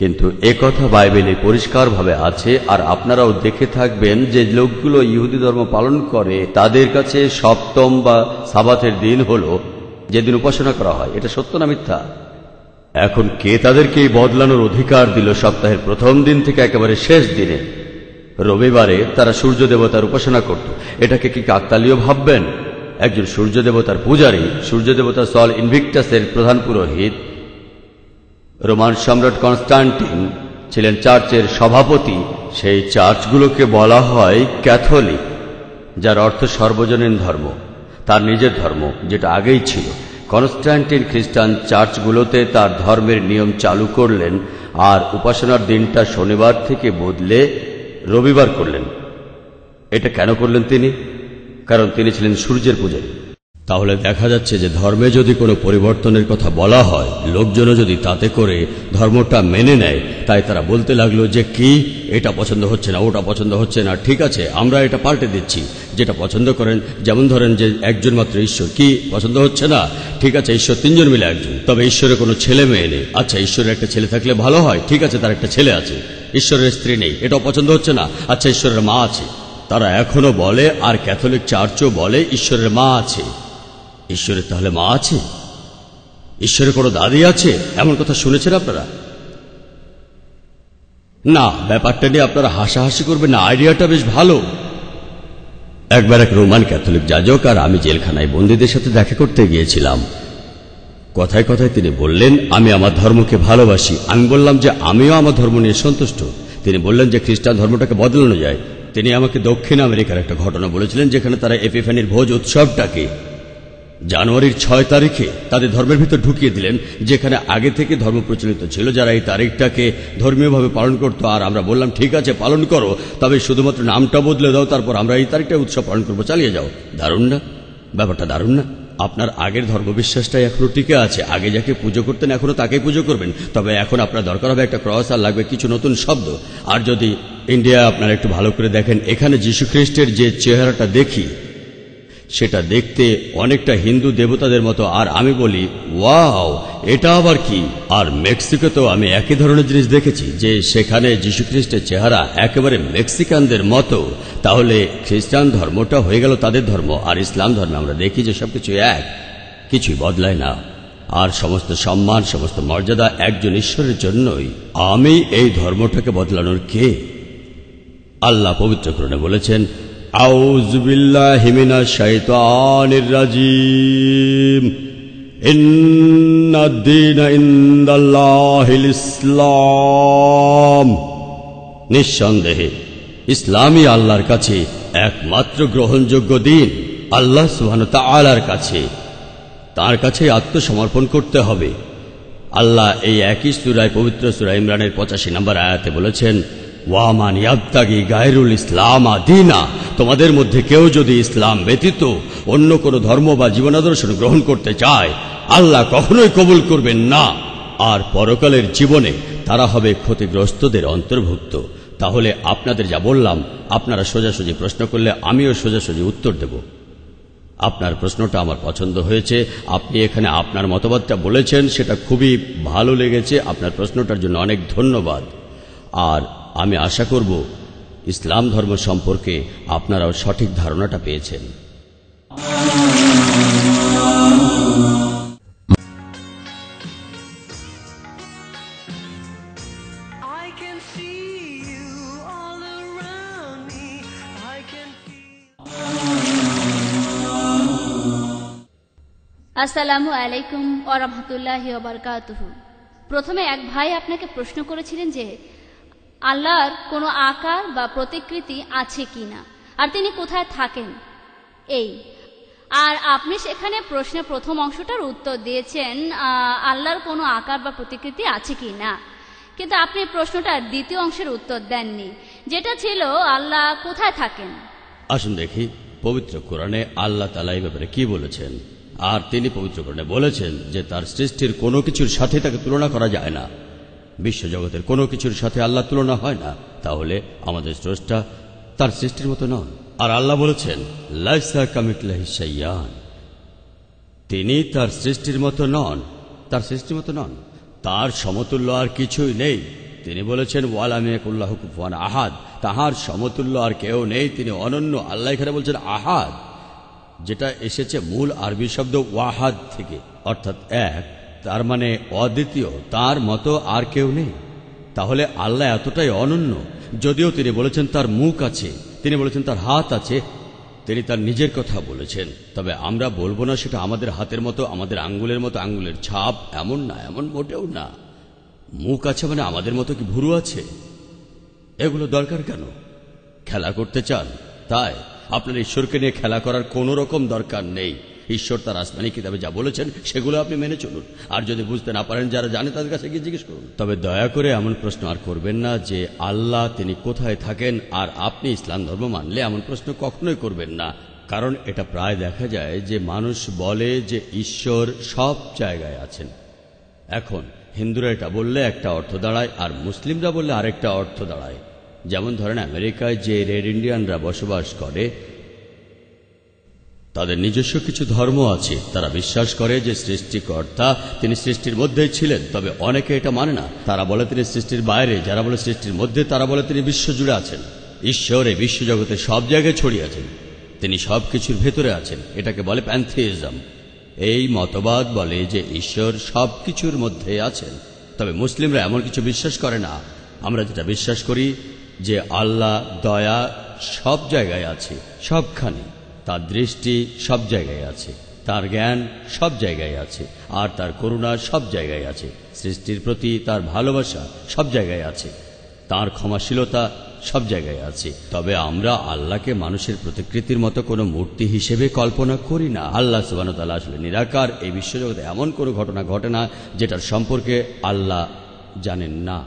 কিন্তু কথা বাইবেলে পরিষ্কারভাবে আছে আর আপনারাও দেখে থাকবেন যে লোকগুলো ইহুদি ধর্ম পালন করে তাদের কাছে সপ্তম বা সাবাতের দিন হল যেদিন উপাসনা করা হয় এটা সত্য না মিথ্যা এখন কে তাদেরকে বদলানোর অধিকার দিল সপ্তাহের প্রথম দিন থেকে একেবারে শেষ দিনে রবিবারে তারা সূর্য দেবতার উপাসনা করত এটাকে কি কাকতালীয় ভাববেন একজন সূর্য দেবতার পূজারী সূর্য দেবতা সল ইনভিক্টাসের প্রধান পুরোহিত রোমান সম্রাট কনস্টান্টিন ছিলেন চার্চের সভাপতি সেই চার্চগুলোকে বলা হয় ক্যাথলিক যার অর্থ সর্বজনীন ধর্ম তার নিজের ধর্ম যেটা আগেই ছিল কনস্ট্যান্টিন খ্রিস্টান চার্চগুলোতে তার ধর্মের নিয়ম চালু করলেন আর উপাসনার দিনটা শনিবার থেকে বদলে রবিবার করলেন এটা কেন করলেন তিনি কারণ তিনি ছিলেন সূর্যের পূজারী তাহলে দেখা যাচ্ছে যে ধর্মে যদি কোনো পরিবর্তনের কথা বলা হয় লোকজনও যদি তাতে করে ধর্মটা মেনে নেয় তাই তারা বলতে লাগলো যে কি এটা পছন্দ হচ্ছে না ওটা পছন্দ হচ্ছে না ঠিক আছে আমরা এটা পাল্টে দিচ্ছি যেটা পছন্দ করেন যেমন ধরেন যে একজন মাত্র ঈশ্বর কি পছন্দ হচ্ছে না ঠিক আছে ঈশ্বর তিনজন মিলে একজন তবে ঈশ্বরের কোনো ছেলে মেয়ে নেই আচ্ছা ঈশ্বরের একটা ছেলে থাকলে ভালো হয় ঠিক আছে তার একটা ছেলে আছে ঈশ্বরের স্ত্রী নেই এটা পছন্দ হচ্ছে না আচ্ছা ঈশ্বরের মা আছে তারা এখনো বলে আর ক্যাথলিক চার্চও বলে ঈশ্বরের মা আছে ঈশ্বরের তাহলে মা আছে ঈশ্বরের কোনো দাদি আছে এমন কথা শুনেছেন আপনারা না ব্যাপারটা নিয়ে আপনারা হাসাহাসি করবেন না আইডিয়াটা বেশ ভালো একবার এক রোমান ক্যাথলিক যাজক আর আমি জেলখানায় বন্দীদের সাথে দেখা করতে গিয়েছিলাম কথায় কথায় তিনি বললেন আমি আমার ধর্মকে ভালোবাসি আমি বললাম যে আমিও আমার ধর্ম নিয়ে সন্তুষ্ট তিনি বললেন যে খ্রিস্টান ধর্মটাকে বদলানো যায় তিনি আমাকে দক্ষিণ আমেরিকার একটা ঘটনা বলেছিলেন যেখানে তারা এপিফ্যানির ভোজ উৎসবটাকে জানুয়ারির ছয় তারিখে তাদের ধর্মের ভিতর ঢুকিয়ে দিলেন যেখানে আগে থেকে ধর্ম প্রচলিত ছিল যারা এই তারিখটাকে ধর্মীয়ভাবে পালন করত আর আমরা বললাম ঠিক আছে পালন করো তবে শুধুমাত্র নামটা বদলে দাও তারপর আমরা এই তারিখটা উৎসব পালন করবো চালিয়ে যাও দারুণ না ব্যাপারটা দারুণ না আপনার আগের ধর্মবিশ্বাসটাই এখনো টিকে আছে আগে যাকে পুজো করতেন এখনো তাকেই পুজো করবেন তবে এখন আপনার দরকার হবে একটা ক্রস আর লাগবে কিছু নতুন শব্দ আর যদি ইন্ডিয়া আপনারা একটু ভালো করে দেখেন এখানে যীশু খ্রিস্টের যে চেহারাটা দেখি সেটা দেখতে অনেকটা হিন্দু দেবতাদের মতো আর আমি বলি ওয়াও এটা আবার কি আর মেক্সিকো তো আমি একই ধরনের জিনিস দেখেছি যে সেখানে যীশুখ্রিস্টের চেহারা একেবারে মেক্সিকানদের মতো তাহলে খ্রিস্টান ধর্মটা হয়ে গেল তাদের ধর্ম আর ইসলাম ধর্মে আমরা দেখি যে সবকিছু এক কিছুই বদলায় না আর সমস্ত সম্মান সমস্ত মর্যাদা একজন ঈশ্বরের জন্যই আমি এই ধর্মটাকে বদলানোর কে আল্লাহ পবিত্র পবিত্রকরণে বলেছেন নিঃসন্দেহে ইসলামী আল্লাহর কাছে একমাত্র গ্রহণযোগ্য দিন আল্লাহ সুহানতা আলার কাছে তার কাছে আত্মসমর্পণ করতে হবে আল্লাহ এই একই সুরায় পবিত্র সুরা ইমরানের পঁচাশি নম্বর আয়াতে বলেছেন ওয়ামান ইয়াত্তাগি গায়রুল ইসলাম আদিনা তোমাদের মধ্যে কেউ যদি ইসলাম ব্যতীত অন্য কোনো ধর্ম বা জীবনাদর্শন গ্রহণ করতে চায় আল্লাহ কখনোই কবুল করবেন না আর পরকালের জীবনে তারা হবে ক্ষতিগ্রস্তদের অন্তর্ভুক্ত তাহলে আপনাদের যা বললাম আপনারা সোজাসুজি প্রশ্ন করলে আমিও সোজাসুজি উত্তর দেব আপনার প্রশ্নটা আমার পছন্দ হয়েছে আপনি এখানে আপনার মতবাদটা বলেছেন সেটা খুবই ভালো লেগেছে আপনার প্রশ্নটার জন্য অনেক ধন্যবাদ আর আমি আশা করব ইসলাম ধর্ম সম্পর্কে আপনারাও সঠিক ধারণাটা পেয়েছেন আসসালামু আলাইকুম ওরহমতুল্লাহ ওবরকাতহ প্রথমে এক ভাই আপনাকে প্রশ্ন করেছিলেন যে আল্লাহর কোনো আকার বা প্রতিকৃতি আছে কি না আর তিনি কোথায় থাকেন এই আর আপনি সেখানে প্রশ্নে প্রথম অংশটার উত্তর দিয়েছেন আল্লাহর কোনো আকার বা প্রতিকৃতি আছে কি না কিন্তু আপনি প্রশ্নটার দ্বিতীয় অংশের উত্তর দেননি যেটা ছিল আল্লাহ কোথায় থাকেন আসুন দেখি পবিত্র কোরআনে আল্লাহ তালা এই ব্যাপারে কি বলেছেন আর তিনি পবিত্র কোরআনে বলেছেন যে তার সৃষ্টির কোনো কিছুর সাথে তাকে তুলনা করা যায় না বিশ্বজগতের কোনো কিছুর সাথে আল্লাহ তুলনা হয় না তাহলে আমাদের স্রষ্টা তার সৃষ্টির মতো নন আর আল্লাহ বলেছেন লাইসা কামিকলাহিসাইয়ান তিনি তার সৃষ্টির মতো নন তার সৃষ্টির মতো নন তার সমতুল্য আর কিছুই নেই তিনি বলেছেন ওয়ালামিয়াকুল্লাহ আহাদ তাহার সমতুল্য আর কেউ নেই তিনি অনন্য আল্লাহ এখানে বলছেন আহাদ যেটা এসেছে মূল আরবি শব্দ ওয়াহাদ থেকে অর্থাৎ এক তার মানে অদ্বিতীয় তার মতো আর কেউ নেই তাহলে আল্লাহ এতটাই অনন্য যদিও তিনি বলেছেন তার মুখ আছে তিনি বলেছেন তার হাত আছে তিনি তার নিজের কথা বলেছেন তবে আমরা বলবো না সেটা আমাদের হাতের মতো আমাদের আঙ্গুলের মতো আঙ্গুলের ছাপ এমন না এমন মোটেও না মুখ আছে মানে আমাদের মতো কি ভুরু আছে এগুলো দরকার কেন খেলা করতে চান তাই আপনার ঈশ্বরকে নিয়ে খেলা করার কোনো রকম দরকার নেই ঈশ্বর তার আসমানি কিতাবে যা বলেছেন সেগুলো আপনি মেনে চলুন আর যদি বুঝতে না পারেন যারা জানে তাদের কাছে গিয়ে জিজ্ঞেস করুন তবে দয়া করে এমন প্রশ্ন আর করবেন না যে আল্লাহ তিনি কোথায় থাকেন আর আপনি ইসলাম ধর্ম মানলে এমন প্রশ্ন কখনোই করবেন না কারণ এটা প্রায় দেখা যায় যে মানুষ বলে যে ঈশ্বর সব জায়গায় আছেন এখন হিন্দুরা এটা বললে একটা অর্থ দাঁড়ায় আর মুসলিমরা বললে আরেকটা অর্থ দাঁড়ায় যেমন ধরেন আমেরিকায় যে রেড ইন্ডিয়ানরা বসবাস করে তাদের নিজস্ব কিছু ধর্ম আছে তারা বিশ্বাস করে যে সৃষ্টিকর্তা তিনি সৃষ্টির মধ্যেই ছিলেন তবে অনেকে এটা মানে না তারা বলে তিনি সৃষ্টির বাইরে যারা বলে সৃষ্টির মধ্যে তারা বলে তিনি বিশ্বজুড়ে আছেন ঈশ্বর এই বিশ্বজগতের সব জায়গায় ছড়িয়ে আছেন তিনি সব কিছুর ভেতরে আছেন এটাকে বলে প্যান্থিজম এই মতবাদ বলে যে ঈশ্বর সব কিছুর মধ্যে আছেন তবে মুসলিমরা এমন কিছু বিশ্বাস করে না আমরা যেটা বিশ্বাস করি যে আল্লাহ দয়া সব জায়গায় আছে সবখানে তার দৃষ্টি সব জায়গায় আছে তার জ্ঞান সব জায়গায় আছে আর তার করুণা সব জায়গায় আছে সৃষ্টির প্রতি তার ভালোবাসা সব জায়গায় আছে তার ক্ষমাশীলতা সব জায়গায় আছে তবে আমরা আল্লাহকে মানুষের প্রতিকৃতির মতো কোনো মূর্তি হিসেবে কল্পনা করি না আল্লাহ তাল্লাহ আসলে নিরাকার এই বিশ্বজগতে এমন কোনো ঘটনা ঘটে না যেটার সম্পর্কে আল্লাহ জানেন না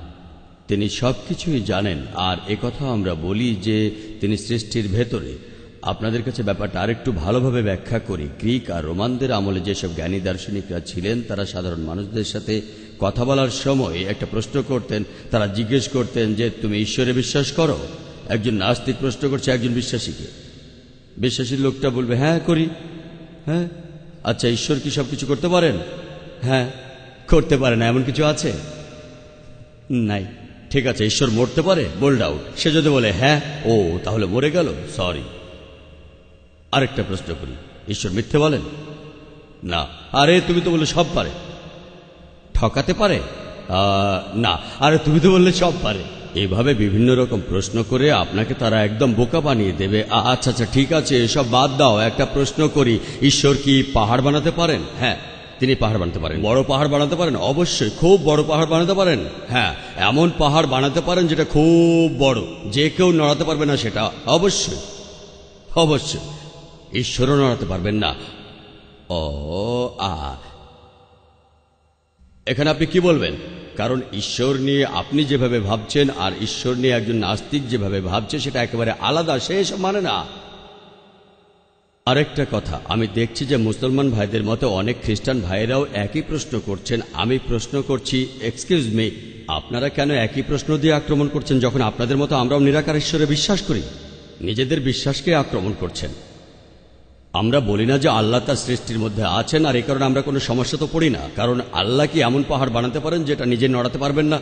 তিনি সব কিছুই জানেন আর একথা আমরা বলি যে তিনি সৃষ্টির ভেতরে আপনাদের কাছে ব্যাপারটা আরেকটু ভালোভাবে ব্যাখ্যা করি গ্রিক আর রোমানদের আমলে যেসব জ্ঞানী দার্শনিকরা ছিলেন তারা সাধারণ মানুষদের সাথে কথা বলার সময় একটা প্রশ্ন করতেন তারা জিজ্ঞেস করতেন যে তুমি ঈশ্বরে বিশ্বাস করো একজন নাস্তিক প্রশ্ন করছে একজন বিশ্বাসীকে বিশ্বাসীর লোকটা বলবে হ্যাঁ করি হ্যাঁ আচ্ছা ঈশ্বর কি সব কিছু করতে পারেন হ্যাঁ করতে পারে না এমন কিছু আছে নাই ঠিক আছে ঈশ্বর মরতে পারে বোল্ড আউট সে যদি বলে হ্যাঁ ও তাহলে মরে গেল সরি আরেকটা প্রশ্ন করি ঈশ্বর মিথ্যে বলেন না আরে তুমি তো বললে সব পারে ঠকাতে পারে না আরে তুমি তো বললে সব পারে এভাবে বিভিন্ন রকম প্রশ্ন করে আপনাকে তারা একদম বোকা বানিয়ে দেবে আচ্ছা আচ্ছা ঠিক আছে এসব বাদ দাও একটা প্রশ্ন করি ঈশ্বর কি পাহাড় বানাতে পারেন হ্যাঁ তিনি পাহাড় বানাতে পারেন বড় পাহাড় বানাতে পারেন অবশ্যই খুব বড় পাহাড় বানাতে পারেন হ্যাঁ এমন পাহাড় বানাতে পারেন যেটা খুব বড় যে কেউ নড়াতে পারবে না সেটা অবশ্যই অবশ্যই ঈশ্বরও নড়াতে পারবেন না ও আ এখানে আপনি কি বলবেন কারণ ঈশ্বর নিয়ে আপনি যেভাবে ভাবছেন আর ঈশ্বর নিয়ে একজন নাস্তিক যেভাবে ভাবছে সেটা একেবারে আলাদা সে এসব মানে না আরেকটা কথা আমি দেখছি যে মুসলমান ভাইদের মতো অনেক খ্রিস্টান ভাইয়েরাও একই প্রশ্ন করছেন আমি প্রশ্ন করছি এক্সকিউজ মি আপনারা কেন একই প্রশ্ন দিয়ে আক্রমণ করছেন যখন আপনাদের মতো আমরাও নিরাকার ঈশ্বরে বিশ্বাস করি নিজেদের বিশ্বাসকে আক্রমণ করছেন আমরা বলি না যে আল্লাহ তার সৃষ্টির মধ্যে আছেন আর এ কারণে আমরা কোনো সমস্যা তো পড়ি না কারণ আল্লাহ কি এমন পাহাড় বানাতে পারেন যেটা নিজে নড়াতে পারবেন না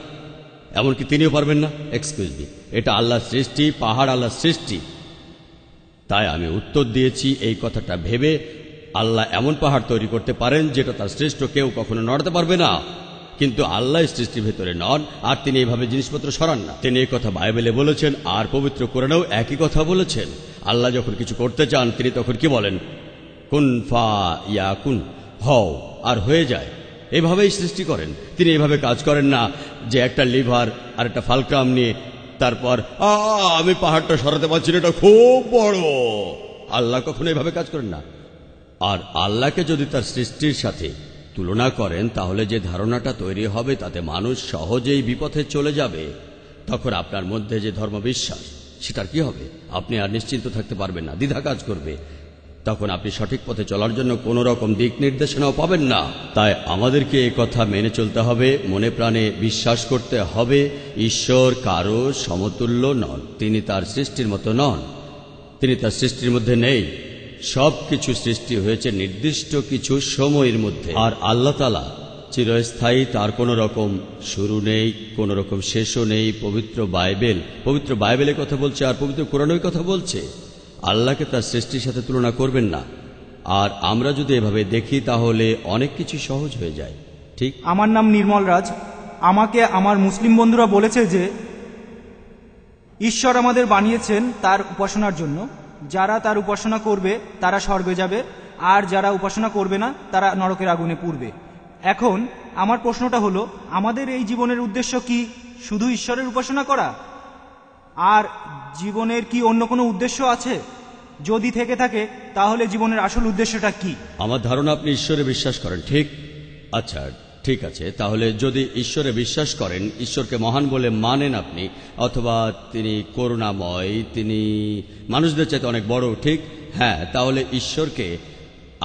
এমনকি তিনিও পারবেন না এক্সকিউজ মি এটা আল্লাহ সৃষ্টি পাহাড় আল্লাহ সৃষ্টি তাই আমি উত্তর দিয়েছি এই কথাটা ভেবে আল্লাহ এমন পাহাড় তৈরি করতে পারেন যেটা তার সৃষ্ট কেউ কখনো নড়াতে পারবে না কিন্তু আল্লাহ সৃষ্টির ভেতরে নন আর তিনি এইভাবে জিনিসপত্র সরান না তিনি এই কথা বাইবেলে বলেছেন আর পবিত্র কোরআনেও একই কথা বলেছেন আল্লাহ যখন কিছু করতে চান তিনি তখন কি বলেন কুন ফা ইয়া কুন হও আর হয়ে যায় এভাবেই সৃষ্টি করেন তিনি এভাবে কাজ করেন না যে একটা লিভার আর একটা ফালকাম নিয়ে তারপর আমি পাহাড়টা সরাতে পারছি না এটা খুব বড় আল্লাহ কখনো এভাবে কাজ করেন না আর আল্লাহকে যদি তার সৃষ্টির সাথে তুলনা করেন তাহলে যে ধারণাটা তৈরি হবে তাতে মানুষ সহজেই বিপথে চলে যাবে তখন আপনার মধ্যে যে ধর্মবিশ্বাস সেটার কি হবে আপনি আর নিশ্চিন্ত থাকতে পারবেন না দ্বিধা কাজ করবে তখন আপনি সঠিক পথে চলার জন্য কোনো রকম দিক নির্দেশনাও পাবেন না তাই আমাদেরকে এ কথা মেনে চলতে হবে মনে প্রাণে বিশ্বাস করতে হবে ঈশ্বর কারো সমতুল্য নন তিনি তার সৃষ্টির মতো নন তিনি তার সৃষ্টির মধ্যে নেই সব কিছু সৃষ্টি হয়েছে নির্দিষ্ট কিছু সময়ের মধ্যে আর আল্লাহ তালা চিরস্থায়ী তার কোনো রকম শুরু নেই কোনো রকম শেষও নেই পবিত্র বাইবেল পবিত্র বাইবেলের কথা বলছে আর পবিত্র কোরআনের কথা বলছে আল্লাহকে তার সৃষ্টির সাথে তুলনা করবেন না আর আমরা যদি এভাবে দেখি তাহলে অনেক কিছু সহজ হয়ে যায় ঠিক আমার নাম নির্মল রাজ আমাকে আমার মুসলিম বন্ধুরা বলেছে যে ঈশ্বর আমাদের বানিয়েছেন তার উপাসনার জন্য যারা তার উপাসনা করবে তারা স্বর্গে যাবে আর যারা উপাসনা করবে না তারা নরকের আগুনে পুড়বে এখন আমার প্রশ্নটা হলো আমাদের এই জীবনের উদ্দেশ্য কি শুধু ঈশ্বরের উপাসনা করা আর জীবনের কি অন্য কোনো উদ্দেশ্য আছে যদি থেকে থাকে তাহলে জীবনের আসল উদ্দেশ্যটা কি আমার ধারণা আপনি ঈশ্বরে বিশ্বাস করেন ঠিক আচ্ছা ঠিক আছে তাহলে যদি ঈশ্বরে বিশ্বাস করেন ঈশ্বরকে মহান বলে মানেন আপনি অথবা তিনি করুণাময় তিনি মানুষদের চাইতে অনেক বড় ঠিক হ্যাঁ তাহলে ঈশ্বরকে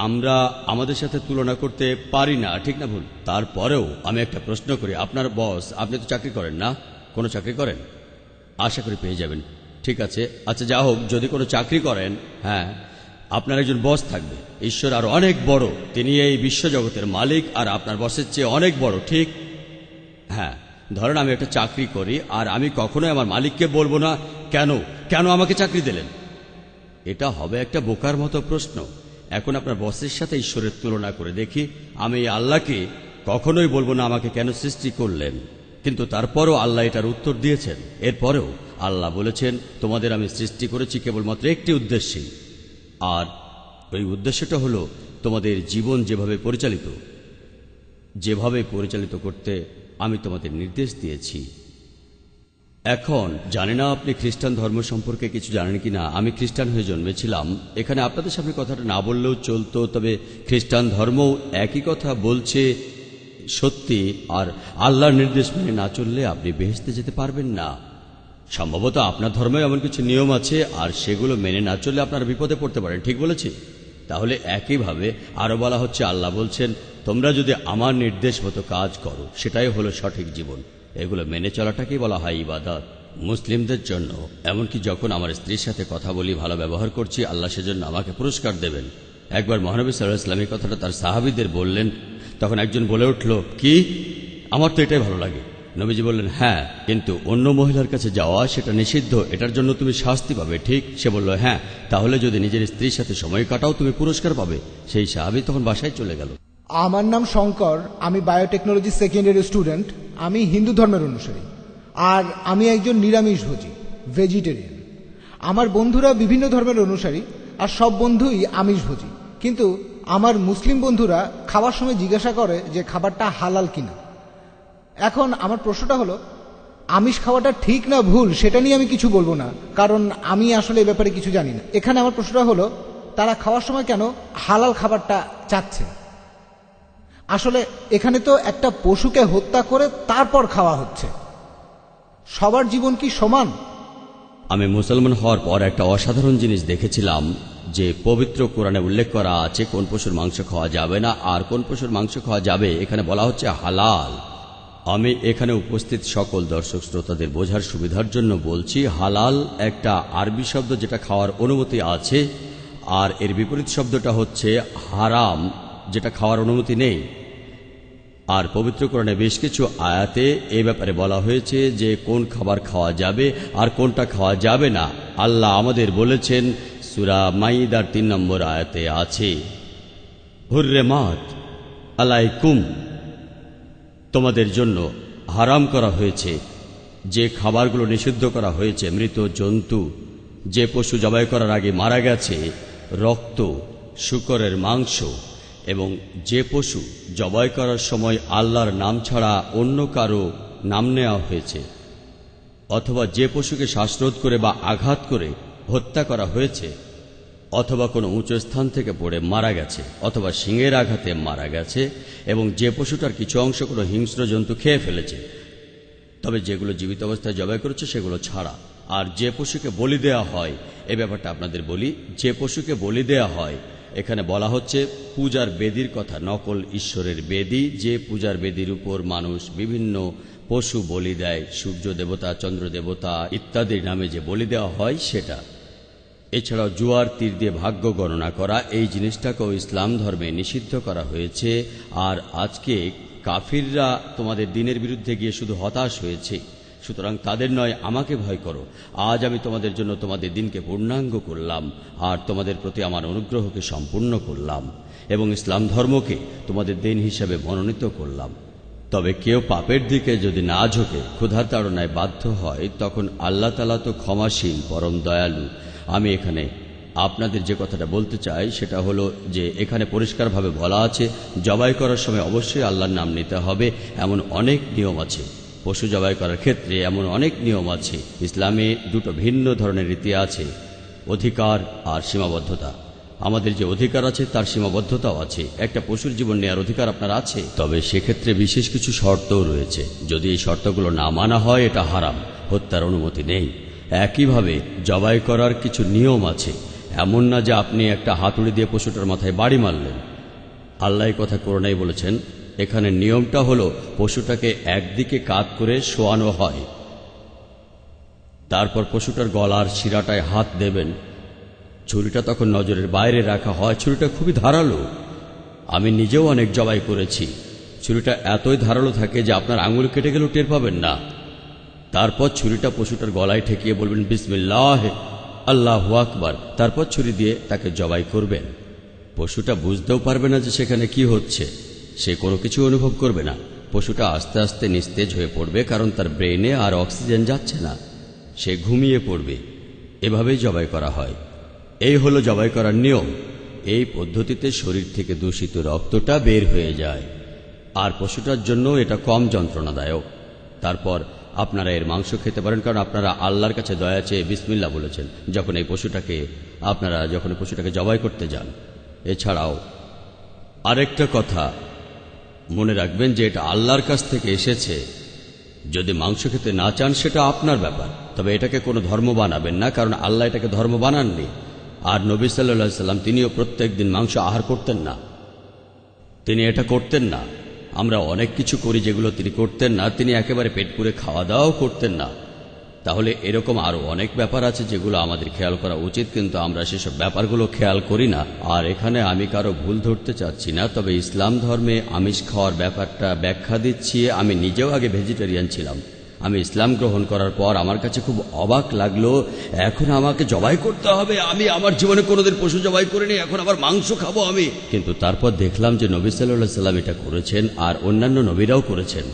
আমরা আমাদের সাথে তুলনা করতে পারি না ঠিক না ভুল তারপরেও আমি একটা প্রশ্ন করি আপনার বস আপনি তো চাকরি করেন না কোনো চাকরি করেন আশা করি পেয়ে যাবেন ঠিক আছে আচ্ছা যা হোক যদি কোনো চাকরি করেন হ্যাঁ আপনার একজন বস থাকবে ঈশ্বর আর অনেক বড় তিনি এই বিশ্বজগতের মালিক আর আপনার বসের চেয়ে অনেক বড় ঠিক হ্যাঁ ধরেন আমি একটা চাকরি করি আর আমি কখনোই আমার মালিককে বলবো না কেন কেন আমাকে চাকরি দিলেন এটা হবে একটা বোকার মতো প্রশ্ন এখন আপনার বসের সাথে ঈশ্বরের তুলনা করে দেখি আমি আল্লাহকে কখনোই বলবো না আমাকে কেন সৃষ্টি করলেন কিন্তু তারপরও আল্লাহ এটার উত্তর দিয়েছেন এরপরেও আল্লাহ বলেছেন তোমাদের আমি সৃষ্টি করেছি কেবলমাত্র একটি উদ্দেশ্যে আর ওই উদ্দেশ্যটা হলো তোমাদের জীবন যেভাবে পরিচালিত যেভাবে পরিচালিত করতে আমি তোমাদের নির্দেশ দিয়েছি এখন জানি না আপনি খ্রিস্টান ধর্ম সম্পর্কে কিছু জানেন কি না আমি খ্রিস্টান হয়ে জন্মেছিলাম এখানে আপনাদের সামনে কথাটা না বললেও চলতো তবে খ্রিস্টান ধর্মও একই কথা বলছে সত্যি আর আল্লাহর নির্দেশ মেনে না চললে আপনি বেহেস্তে যেতে পারবেন না সম্ভবত আপনার ধর্মে এমন কিছু নিয়ম আছে আর সেগুলো মেনে না চললে আপনারা বিপদে পড়তে পারেন ঠিক বলেছি তাহলে একইভাবে আরও বলা হচ্ছে আল্লাহ বলছেন তোমরা যদি আমার নির্দেশ মতো কাজ করো সেটাই হলো সঠিক জীবন এগুলো মেনে চলাটাকেই বলা হয় ইবাদত মুসলিমদের জন্য এমনকি যখন আমার স্ত্রীর সাথে কথা বলি ভালো ব্যবহার করছি আল্লাহ সেজন্য আমাকে পুরস্কার দেবেন একবার মহানবী সাল্লাহ ইসলামের কথাটা তার সাহাবিদের বললেন তখন একজন বলে উঠল কি আমার তো এটাই ভালো লাগে নবীজি বললেন হ্যাঁ কিন্তু অন্য মহিলার কাছে যাওয়া সেটা নিষিদ্ধ এটার জন্য তুমি শাস্তি পাবে ঠিক সে বলল হ্যাঁ তাহলে যদি নিজের স্ত্রীর সাথে সময় কাটাও তুমি পুরস্কার পাবে সেই সাহাবি তখন বাসায় চলে গেল আমার নাম শঙ্কর আমি বায়োটেকনোলজি সেকেন্ড ইয়ার স্টুডেন্ট আমি হিন্দু ধর্মের অনুসারী আর আমি একজন নিরামিষভোজী ভেজিটেরিয়ান আমার বন্ধুরা বিভিন্ন ধর্মের অনুসারী আর সব বন্ধুই আমিষভোজী কিন্তু আমার মুসলিম বন্ধুরা খাওয়ার সময় জিজ্ঞাসা করে যে খাবারটা হালাল কিনা এখন আমার প্রশ্নটা হলো আমিষ খাওয়াটা ঠিক না ভুল সেটা নিয়ে আমি কিছু বলবো না কারণ আমি আসলে এ ব্যাপারে কিছু জানি না এখানে আমার প্রশ্নটা হলো তারা খাওয়ার সময় কেন হালাল খাবারটা চাচ্ছে আসলে এখানে তো একটা পশুকে হত্যা করে তারপর খাওয়া হচ্ছে সবার জীবন কি সমান আমি মুসলমান হওয়ার পর একটা অসাধারণ জিনিস দেখেছিলাম যে পবিত্র কোরআনে উল্লেখ করা আছে কোন পশুর মাংস খাওয়া যাবে না আর কোন পশুর মাংস খাওয়া যাবে এখানে বলা হচ্ছে হালাল আমি এখানে উপস্থিত সকল দর্শক শ্রোতাদের বোঝার সুবিধার জন্য বলছি হালাল একটা আরবি শব্দ যেটা খাওয়ার অনুমতি আছে আর এর বিপরীত শব্দটা হচ্ছে হারাম যেটা খাওয়ার অনুমতি নেই আর পবিত্র বেশ কিছু আয়াতে এ ব্যাপারে বলা হয়েছে যে কোন খাবার খাওয়া যাবে আর কোনটা খাওয়া যাবে না আল্লাহ আমাদের বলেছেন সুরা মাইদার তিন নম্বর আয়াতে আছে হুর্রেমাত আলাইকুম তোমাদের জন্য হারাম করা হয়েছে যে খাবারগুলো নিষিদ্ধ করা হয়েছে মৃত জন্তু যে পশু জবাই করার আগে মারা গেছে রক্ত শুকরের মাংস এবং যে পশু জবাই করার সময় আল্লাহর নাম ছাড়া অন্য কারো নাম নেওয়া হয়েছে অথবা যে পশুকে শ্বাসরোধ করে বা আঘাত করে হত্যা করা হয়েছে অথবা কোনো উঁচু স্থান থেকে পড়ে মারা গেছে অথবা সিংয়ের আঘাতে মারা গেছে এবং যে পশুটার কিছু অংশ কোনো হিংস্র জন্তু খেয়ে ফেলেছে তবে যেগুলো জীবিত অবস্থায় জবাই করেছে সেগুলো ছাড়া আর যে পশুকে বলি দেয়া হয় এ ব্যাপারটা আপনাদের বলি যে পশুকে বলি দেয়া হয় এখানে বলা হচ্ছে পূজার বেদির কথা নকল ঈশ্বরের বেদি যে পূজার বেদির উপর মানুষ বিভিন্ন পশু বলি দেয় সূর্য দেবতা চন্দ্র দেবতা ইত্যাদির নামে যে বলি দেওয়া হয় সেটা এছাড়াও জুয়ার তীর দিয়ে ভাগ্য গণনা করা এই জিনিসটাকেও ইসলাম ধর্মে নিষিদ্ধ করা হয়েছে আর আজকে কাফিররা তোমাদের দিনের বিরুদ্ধে গিয়ে শুধু হতাশ হয়েছে সুতরাং তাদের নয় আমাকে ভয় করো আজ আমি তোমাদের জন্য তোমাদের দিনকে পূর্ণাঙ্গ করলাম আর তোমাদের প্রতি আমার অনুগ্রহকে সম্পূর্ণ করলাম এবং ইসলাম ধর্মকে তোমাদের দিন হিসাবে মনোনীত করলাম তবে কেউ পাপের দিকে যদি না ঝোঁকে ক্ষুধার তাড়নায় বাধ্য হয় তখন আল্লাহ তালা তো ক্ষমাসীন পরম দয়ালু আমি এখানে আপনাদের যে কথাটা বলতে চাই সেটা হলো যে এখানে পরিষ্কারভাবে বলা আছে জবাই করার সময় অবশ্যই আল্লাহর নাম নিতে হবে এমন অনেক নিয়ম আছে পশু জবাই করার ক্ষেত্রে এমন অনেক নিয়ম আছে ইসলামে দুটো ভিন্ন ধরনের রীতি আছে অধিকার আর সীমাবদ্ধতা আমাদের যে অধিকার আছে তার সীমাবদ্ধতাও আছে একটা পশুর জীবন নেওয়ার অধিকার আপনার আছে তবে সেক্ষেত্রে বিশেষ কিছু শর্তও রয়েছে যদি এই শর্তগুলো না মানা হয় এটা হারাম হত্যার অনুমতি নেই একইভাবে জবাই করার কিছু নিয়ম আছে এমন না যে আপনি একটা হাতুড়ি দিয়ে পশুটার মাথায় বাড়ি মারলেন আল্লাহ কথা করোনাই বলেছেন এখানে নিয়মটা হলো পশুটাকে একদিকে কাত করে শোয়ানো হয় তারপর পশুটার গলার শিরাটায় হাত দেবেন ছুরিটা তখন নজরের বাইরে রাখা হয় ছুরিটা খুবই ধারালো আমি নিজেও অনেক জবাই করেছি ছুরিটা এতই ধারালো থাকে যে আপনার আঙুল কেটে গেলেও টের পাবেন না তারপর ছুরিটা পশুটার গলায় ঠেকিয়ে বলবেন বিসমিল্লাহ আল্লাহ আকবার তারপর ছুরি দিয়ে তাকে জবাই করবেন পশুটা বুঝতেও পারবে না যে সেখানে কি হচ্ছে সে কোনো কিছু অনুভব করবে না পশুটা আস্তে আস্তে নিস্তেজ হয়ে পড়বে কারণ তার ব্রেনে আর অক্সিজেন যাচ্ছে না সে ঘুমিয়ে পড়বে এভাবেই জবাই করা হয় এই হলো জবাই করার নিয়ম এই পদ্ধতিতে শরীর থেকে দূষিত রক্তটা বের হয়ে যায় আর পশুটার জন্য এটা কম যন্ত্রণাদায়ক তারপর আপনারা এর মাংস খেতে পারেন কারণ আপনারা আল্লাহর কাছে দয়া চেয়ে বিসমিল্লা বলেছেন যখন এই পশুটাকে আপনারা যখন পশুটাকে জবাই করতে যান এছাড়াও আরেকটা কথা মনে রাখবেন যে এটা আল্লাহর কাছ থেকে এসেছে যদি মাংস খেতে না চান সেটা আপনার ব্যাপার তবে এটাকে কোনো ধর্ম বানাবেন না কারণ আল্লাহ এটাকে ধর্ম বানাননি আর নবী সাল্লা সাল্লাম তিনিও প্রত্যেক দিন মাংস আহার করতেন না তিনি এটা করতেন না আমরা অনেক কিছু করি যেগুলো তিনি করতেন না তিনি একেবারে পেট পুরে খাওয়া দাওয়াও করতেন না তাহলে এরকম আরও অনেক ব্যাপার আছে যেগুলো আমাদের খেয়াল করা উচিত কিন্তু আমরা সেসব ব্যাপারগুলো খেয়াল করি না আর এখানে আমি কারো ভুল ধরতে চাচ্ছি না তবে ইসলাম ধর্মে আমিষ খাওয়ার ব্যাপারটা ব্যাখ্যা দিচ্ছি আমি নিজেও আগে ভেজিটেরিয়ান ছিলাম আমি ইসলাম গ্রহণ করার পর আমার কাছে খুব অবাক লাগলো এখন আমাকে জবাই করতে হবে আমি আমার জীবনে কোনোদিন পশু জবাই করিনি এখন আবার মাংস খাবো আমি কিন্তু তারপর দেখলাম যে নবী সাল্লাহ সাল্লাম এটা করেছেন আর অন্যান্য নবীরাও করেছেন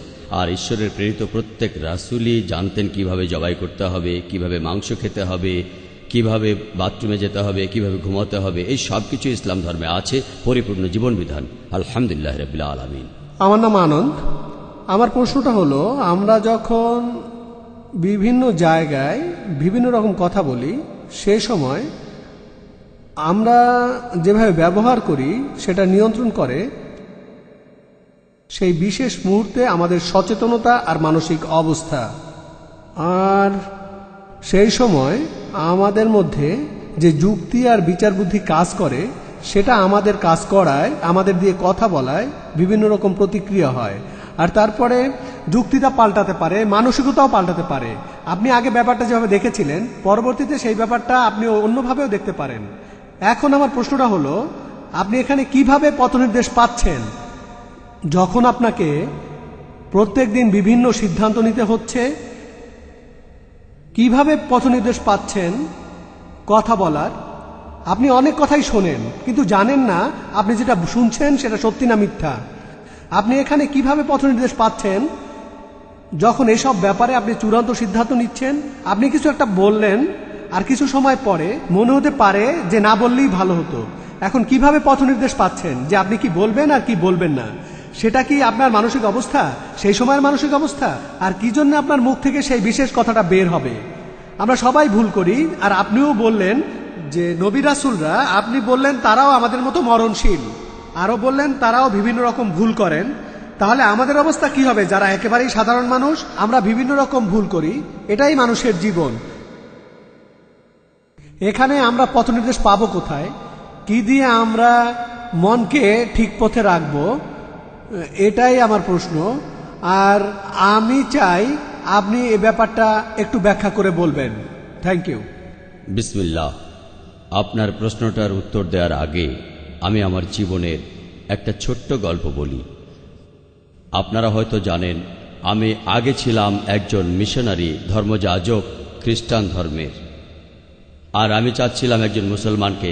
আর ঈশ্বরের প্রেরিত প্রত্যেক রাসুলই জানতেন কিভাবে জবাই করতে হবে কিভাবে মাংস খেতে হবে কিভাবে বাথরুমে যেতে হবে কিভাবে ঘুমাতে হবে এই সব কিছু ইসলাম ধর্মে আছে পরিপূর্ণ জীবনবিধান আলহামদুলিল্লাহ রবিল্লা আলমিন আমার নাম আনন্দ আমার প্রশ্নটা হলো আমরা যখন বিভিন্ন জায়গায় বিভিন্ন রকম কথা বলি সে সময় আমরা যেভাবে ব্যবহার করি সেটা নিয়ন্ত্রণ করে সেই বিশেষ মুহূর্তে আমাদের সচেতনতা আর মানসিক অবস্থা আর সেই সময় আমাদের মধ্যে যে যুক্তি আর বিচার বুদ্ধি কাজ করে সেটা আমাদের কাজ করায় আমাদের দিয়ে কথা বলায় বিভিন্ন রকম প্রতিক্রিয়া হয় আর তারপরে যুক্তিটা পাল্টাতে পারে মানসিকতাও পাল্টাতে পারে আপনি আগে ব্যাপারটা যেভাবে দেখেছিলেন পরবর্তীতে সেই ব্যাপারটা আপনি অন্যভাবেও দেখতে পারেন এখন আমার প্রশ্নটা হলো আপনি এখানে কিভাবে পথনির্দেশ পাচ্ছেন যখন আপনাকে প্রত্যেক দিন বিভিন্ন সিদ্ধান্ত নিতে হচ্ছে কিভাবে পথনির্দেশ পাচ্ছেন কথা বলার আপনি অনেক কথাই শোনেন কিন্তু জানেন না আপনি যেটা শুনছেন সেটা সত্যি না মিথ্যা আপনি এখানে কিভাবে পথনির্দেশ পাচ্ছেন যখন এসব ব্যাপারে আপনি চূড়ান্ত সিদ্ধান্ত নিচ্ছেন আপনি কিছু একটা বললেন আর কিছু সময় পরে মনে হতে পারে যে না বললেই ভালো হতো এখন কিভাবে পথনির্দেশ পাচ্ছেন যে আপনি কি বলবেন আর কি বলবেন না সেটা কি আপনার মানসিক অবস্থা সেই সময়ের মানসিক অবস্থা আর কি জন্য আপনার মুখ থেকে সেই বিশেষ কথাটা বের হবে আমরা সবাই ভুল করি আর আপনিও বললেন যে নবী রাসুলরা আপনি বললেন তারাও আমাদের মতো মরণশীল আরও বললেন তারাও বিভিন্ন রকম ভুল করেন তাহলে আমাদের অবস্থা কি হবে যারা একেবারেই সাধারণ মানুষ আমরা বিভিন্ন রকম ভুল করি এটাই মানুষের জীবন এখানে আমরা পথ নির্দেশ পাবো কোথায় কি দিয়ে আমরা মনকে ঠিক পথে রাখবো এটাই আমার প্রশ্ন আর আমি চাই আপনি এ ব্যাপারটা একটু ব্যাখ্যা করে বলবেন থ্যাংক ইউ বিসমিল্লা আপনার প্রশ্নটার উত্তর দেওয়ার আগে আমি আমার জীবনের একটা ছোট্ট গল্প বলি আপনারা হয়তো জানেন আমি আগে ছিলাম একজন মিশনারি ধর্মযাজক খ্রিস্টান ধর্মের আর আমি চাচ্ছিলাম একজন মুসলমানকে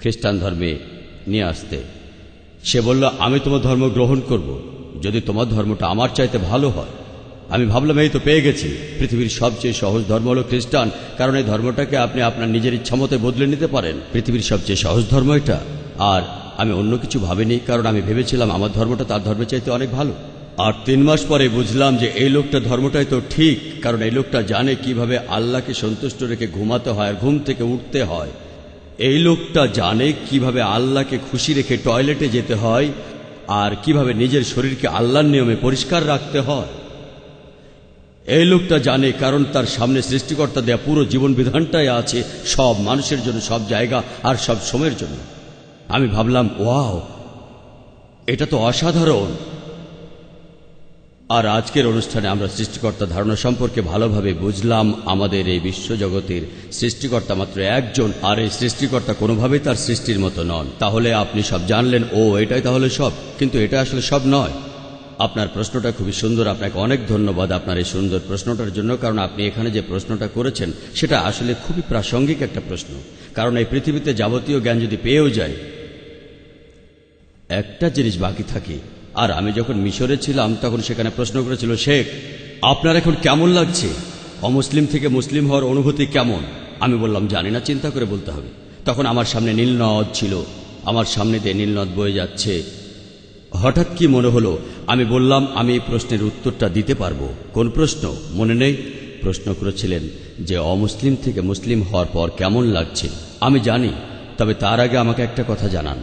খ্রিস্টান ধর্মে নিয়ে আসতে সে বলল আমি তোমার ধর্ম গ্রহণ করব যদি তোমার ধর্মটা আমার চাইতে ভালো হয় আমি ভাবলাম এই তো পেয়ে গেছি পৃথিবীর সবচেয়ে সহজ ধর্ম হল খ্রিস্টান কারণ এই ধর্মটাকে আপনি আপনার নিজের ইচ্ছামতে বদলে নিতে পারেন পৃথিবীর সবচেয়ে সহজ ধর্ম এটা আর আমি অন্য কিছু ভাবিনি কারণ আমি ভেবেছিলাম আমার ধর্মটা তার ধর্মের চাইতে অনেক ভালো আর তিন মাস পরে বুঝলাম যে এই লোকটা ধর্মটাই তো ঠিক কারণ এই লোকটা জানে কিভাবে আল্লাহকে সন্তুষ্ট রেখে ঘুমাতে হয় আর ঘুম থেকে উঠতে হয় এই লোকটা জানে কিভাবে আল্লাহকে খুশি রেখে টয়লেটে যেতে হয় আর কিভাবে নিজের শরীরকে আল্লাহর নিয়মে পরিষ্কার রাখতে হয় এই লোকটা জানে কারণ তার সামনে সৃষ্টিকর্তা দেয়া পুরো জীবন বিধানটাই আছে সব মানুষের জন্য সব জায়গা আর সব সময়ের জন্য আমি ভাবলাম ওয়াও এটা তো অসাধারণ আর আজকের অনুষ্ঠানে আমরা সৃষ্টিকর্তা ধারণা সম্পর্কে ভালোভাবে বুঝলাম আমাদের এই বিশ্বজগতের সৃষ্টিকর্তা মাত্র একজন আর এই সৃষ্টিকর্তা কোনোভাবেই তার সৃষ্টির মতো নন তাহলে আপনি সব জানলেন ও এটাই তাহলে সব কিন্তু এটা আসলে সব নয় আপনার প্রশ্নটা খুবই সুন্দর আপনাকে অনেক ধন্যবাদ আপনার এই সুন্দর প্রশ্নটার জন্য কারণ আপনি এখানে যে প্রশ্নটা করেছেন সেটা আসলে খুবই প্রাসঙ্গিক একটা প্রশ্ন কারণ এই পৃথিবীতে যাবতীয় জ্ঞান যদি পেয়েও যায় একটা জিনিস বাকি থাকে আর আমি যখন মিশরে ছিলাম তখন সেখানে প্রশ্ন করেছিল শেখ আপনার এখন কেমন লাগছে অমুসলিম থেকে মুসলিম হওয়ার অনুভূতি কেমন আমি বললাম জানি না চিন্তা করে বলতে হবে তখন আমার সামনে নীল নদ ছিল আমার সামনে দিয়ে নীল নদ বয়ে যাচ্ছে হঠাৎ কি মনে হলো আমি বললাম আমি এই প্রশ্নের উত্তরটা দিতে পারবো কোন প্রশ্ন মনে নেই প্রশ্ন করেছিলেন যে অমুসলিম থেকে মুসলিম হওয়ার পর কেমন লাগছে আমি জানি তবে তার আগে আমাকে একটা কথা জানান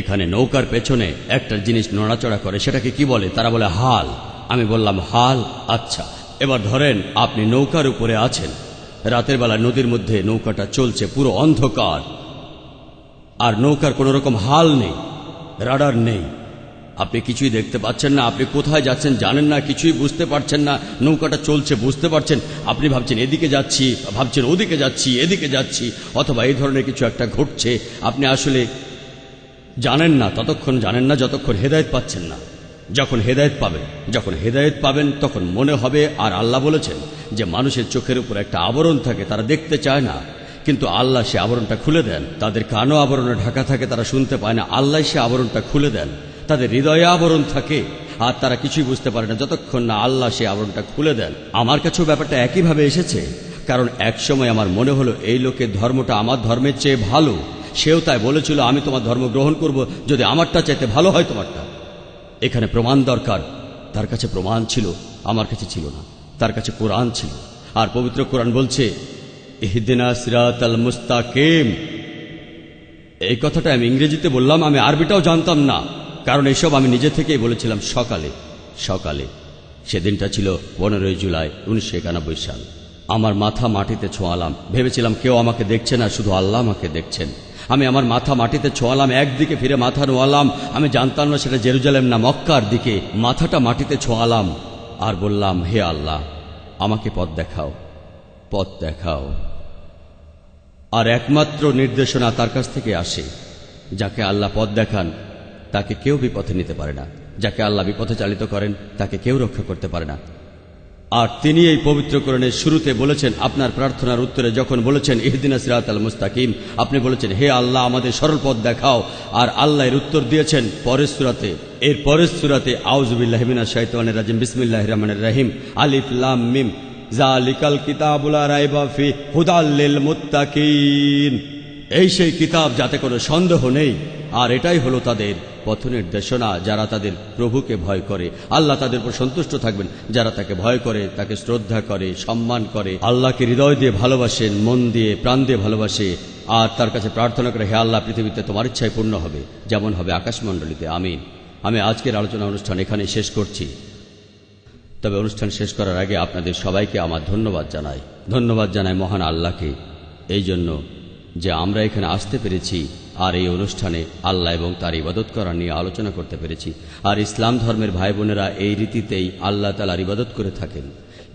এখানে নৌকার পেছনে একটা জিনিস নড়াচড়া করে সেটাকে কি বলে তারা বলে হাল আমি বললাম হাল আচ্ছা এবার ধরেন আপনি নৌকার উপরে আছেন রাতের বেলা নদীর মধ্যে নৌকাটা চলছে পুরো অন্ধকার আর নৌকার কোনো রকম হাল নেই রাডার নেই আপনি কিছুই দেখতে পাচ্ছেন না আপনি কোথায় যাচ্ছেন জানেন না কিছুই বুঝতে পারছেন না নৌকাটা চলছে বুঝতে পারছেন আপনি ভাবছেন এদিকে যাচ্ছি ভাবছেন ওদিকে যাচ্ছি এদিকে যাচ্ছি অথবা এই ধরনের কিছু একটা ঘটছে আপনি আসলে জানেন না ততক্ষণ জানেন না যতক্ষণ হেদায়ত পাচ্ছেন না যখন হেদায়ত পাবেন যখন হেদায়ত পাবেন তখন মনে হবে আর আল্লাহ বলেছেন যে মানুষের চোখের উপর একটা আবরণ থাকে তারা দেখতে চায় না কিন্তু আল্লাহ সে আবরণটা খুলে দেন তাদের কানও আবরণে ঢাকা থাকে তারা শুনতে পায় না আল্লাহ সে আবরণটা খুলে দেন তাদের হৃদয়ে আবরণ থাকে আর তারা কিছুই বুঝতে পারে না যতক্ষণ না আল্লাহ সে আবরণটা খুলে দেন আমার কাছেও ব্যাপারটা একইভাবে এসেছে কারণ একসময় আমার মনে হলো এই লোকের ধর্মটা আমার ধর্মের চেয়ে ভালো সেও তাই বলেছিল আমি তোমার ধর্ম গ্রহণ করব যদি আমারটা চাইতে ভালো হয় তোমারটা এখানে প্রমাণ দরকার তার কাছে প্রমাণ ছিল আমার কাছে ছিল না তার কাছে কোরআন ছিল আর পবিত্র কোরআন বলছে ইহদিনা সিরাত আল মুস্তাকিম এই কথাটা আমি ইংরেজিতে বললাম আমি আরবিটাও জানতাম না কারণ এসব আমি নিজে থেকেই বলেছিলাম সকালে সকালে সেদিনটা ছিল পনেরোই জুলাই উনিশশো একানব্বই সাল আমার মাথা মাটিতে ছোঁয়ালাম ভেবেছিলাম কেউ আমাকে দেখছে না শুধু আল্লাহ আমাকে দেখছেন আমি আমার মাথা মাটিতে ছোয়ালাম একদিকে ফিরে মাথা নোয়ালাম আমি জানতাম না সেটা জেরুজালেম না মক্কার দিকে মাথাটা মাটিতে ছোয়ালাম আর বললাম হে আল্লাহ আমাকে পথ দেখাও পথ দেখাও আর একমাত্র নির্দেশনা তার কাছ থেকে আসে যাকে আল্লাহ পথ দেখান তাকে কেউ বিপথে নিতে পারে না যাকে আল্লাহ বিপথে চালিত করেন তাকে কেউ রক্ষা করতে পারে না আর তিনি এই পবিত্র কোরণের শুরুতে বলেছেন আপনার প্রার্থনার উত্তরে যখন বলেছেন ইহদিনা সিরাত আল মুস্তাকিম আপনি বলেছেন হে আল্লাহ আমাদের সরল পথ দেখাও আর আল্লাহ এর উত্তর দিয়েছেন পরের সুরাতে এর পরের সুরাতে আউজবিল্লাহমিনা শাহিতানের রাজিম বিসমিল্লাহ রহমানের রাহিম আলিফলাম মিম জালিকাল কিতাবুলা রাইবাফি হুদাল্লিল মুত্তাকিন এই সেই কিতাব যাতে কোনো সন্দেহ নেই আর এটাই হলো তাদের পথনির্দেশনা যারা তাদের প্রভুকে ভয় করে আল্লাহ তাদের উপর সন্তুষ্ট থাকবেন যারা তাকে ভয় করে তাকে শ্রদ্ধা করে সম্মান করে আল্লাহকে হৃদয় দিয়ে ভালোবাসেন মন দিয়ে প্রাণ দিয়ে ভালোবাসে আর তার কাছে প্রার্থনা করে হে আল্লাহ পৃথিবীতে তোমার ইচ্ছায় পূর্ণ হবে যেমন হবে আকাশমণ্ডলীতে আমিন আমি আজকের আলোচনা অনুষ্ঠান এখানে শেষ করছি তবে অনুষ্ঠান শেষ করার আগে আপনাদের সবাইকে আমার ধন্যবাদ জানাই ধন্যবাদ জানাই মহান আল্লাহকে এই জন্য যে আমরা এখানে আসতে পেরেছি আর এই অনুষ্ঠানে আল্লাহ এবং তার ইবাদত করা নিয়ে আলোচনা করতে পেরেছি আর ইসলাম ধর্মের ভাই বোনেরা এই রীতিতেই আল্লাহ তালার ইবাদত করে থাকেন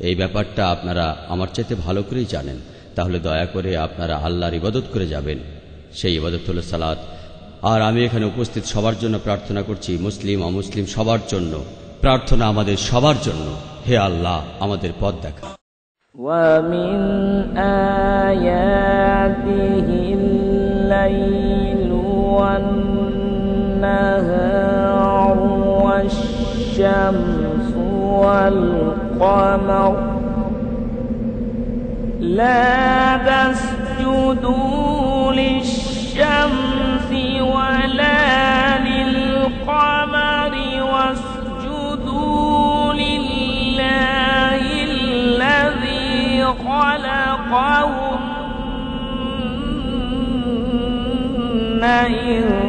এই ব্যাপারটা আপনারা আমার চাইতে ভালো করেই জানেন তাহলে দয়া করে আপনারা আল্লাহর ইবাদত করে যাবেন সেই ইবাদত হল সালাত আর আমি এখানে উপস্থিত সবার জন্য প্রার্থনা করছি মুসলিম অমুসলিম সবার জন্য প্রার্থনা আমাদের সবার জন্য হে আল্লাহ আমাদের পথ দেখা ومن آياته النهار والشمس والقمر لا تسجدوا للشمس ولا للقمر واسجدوا لله الذي خلقهن إن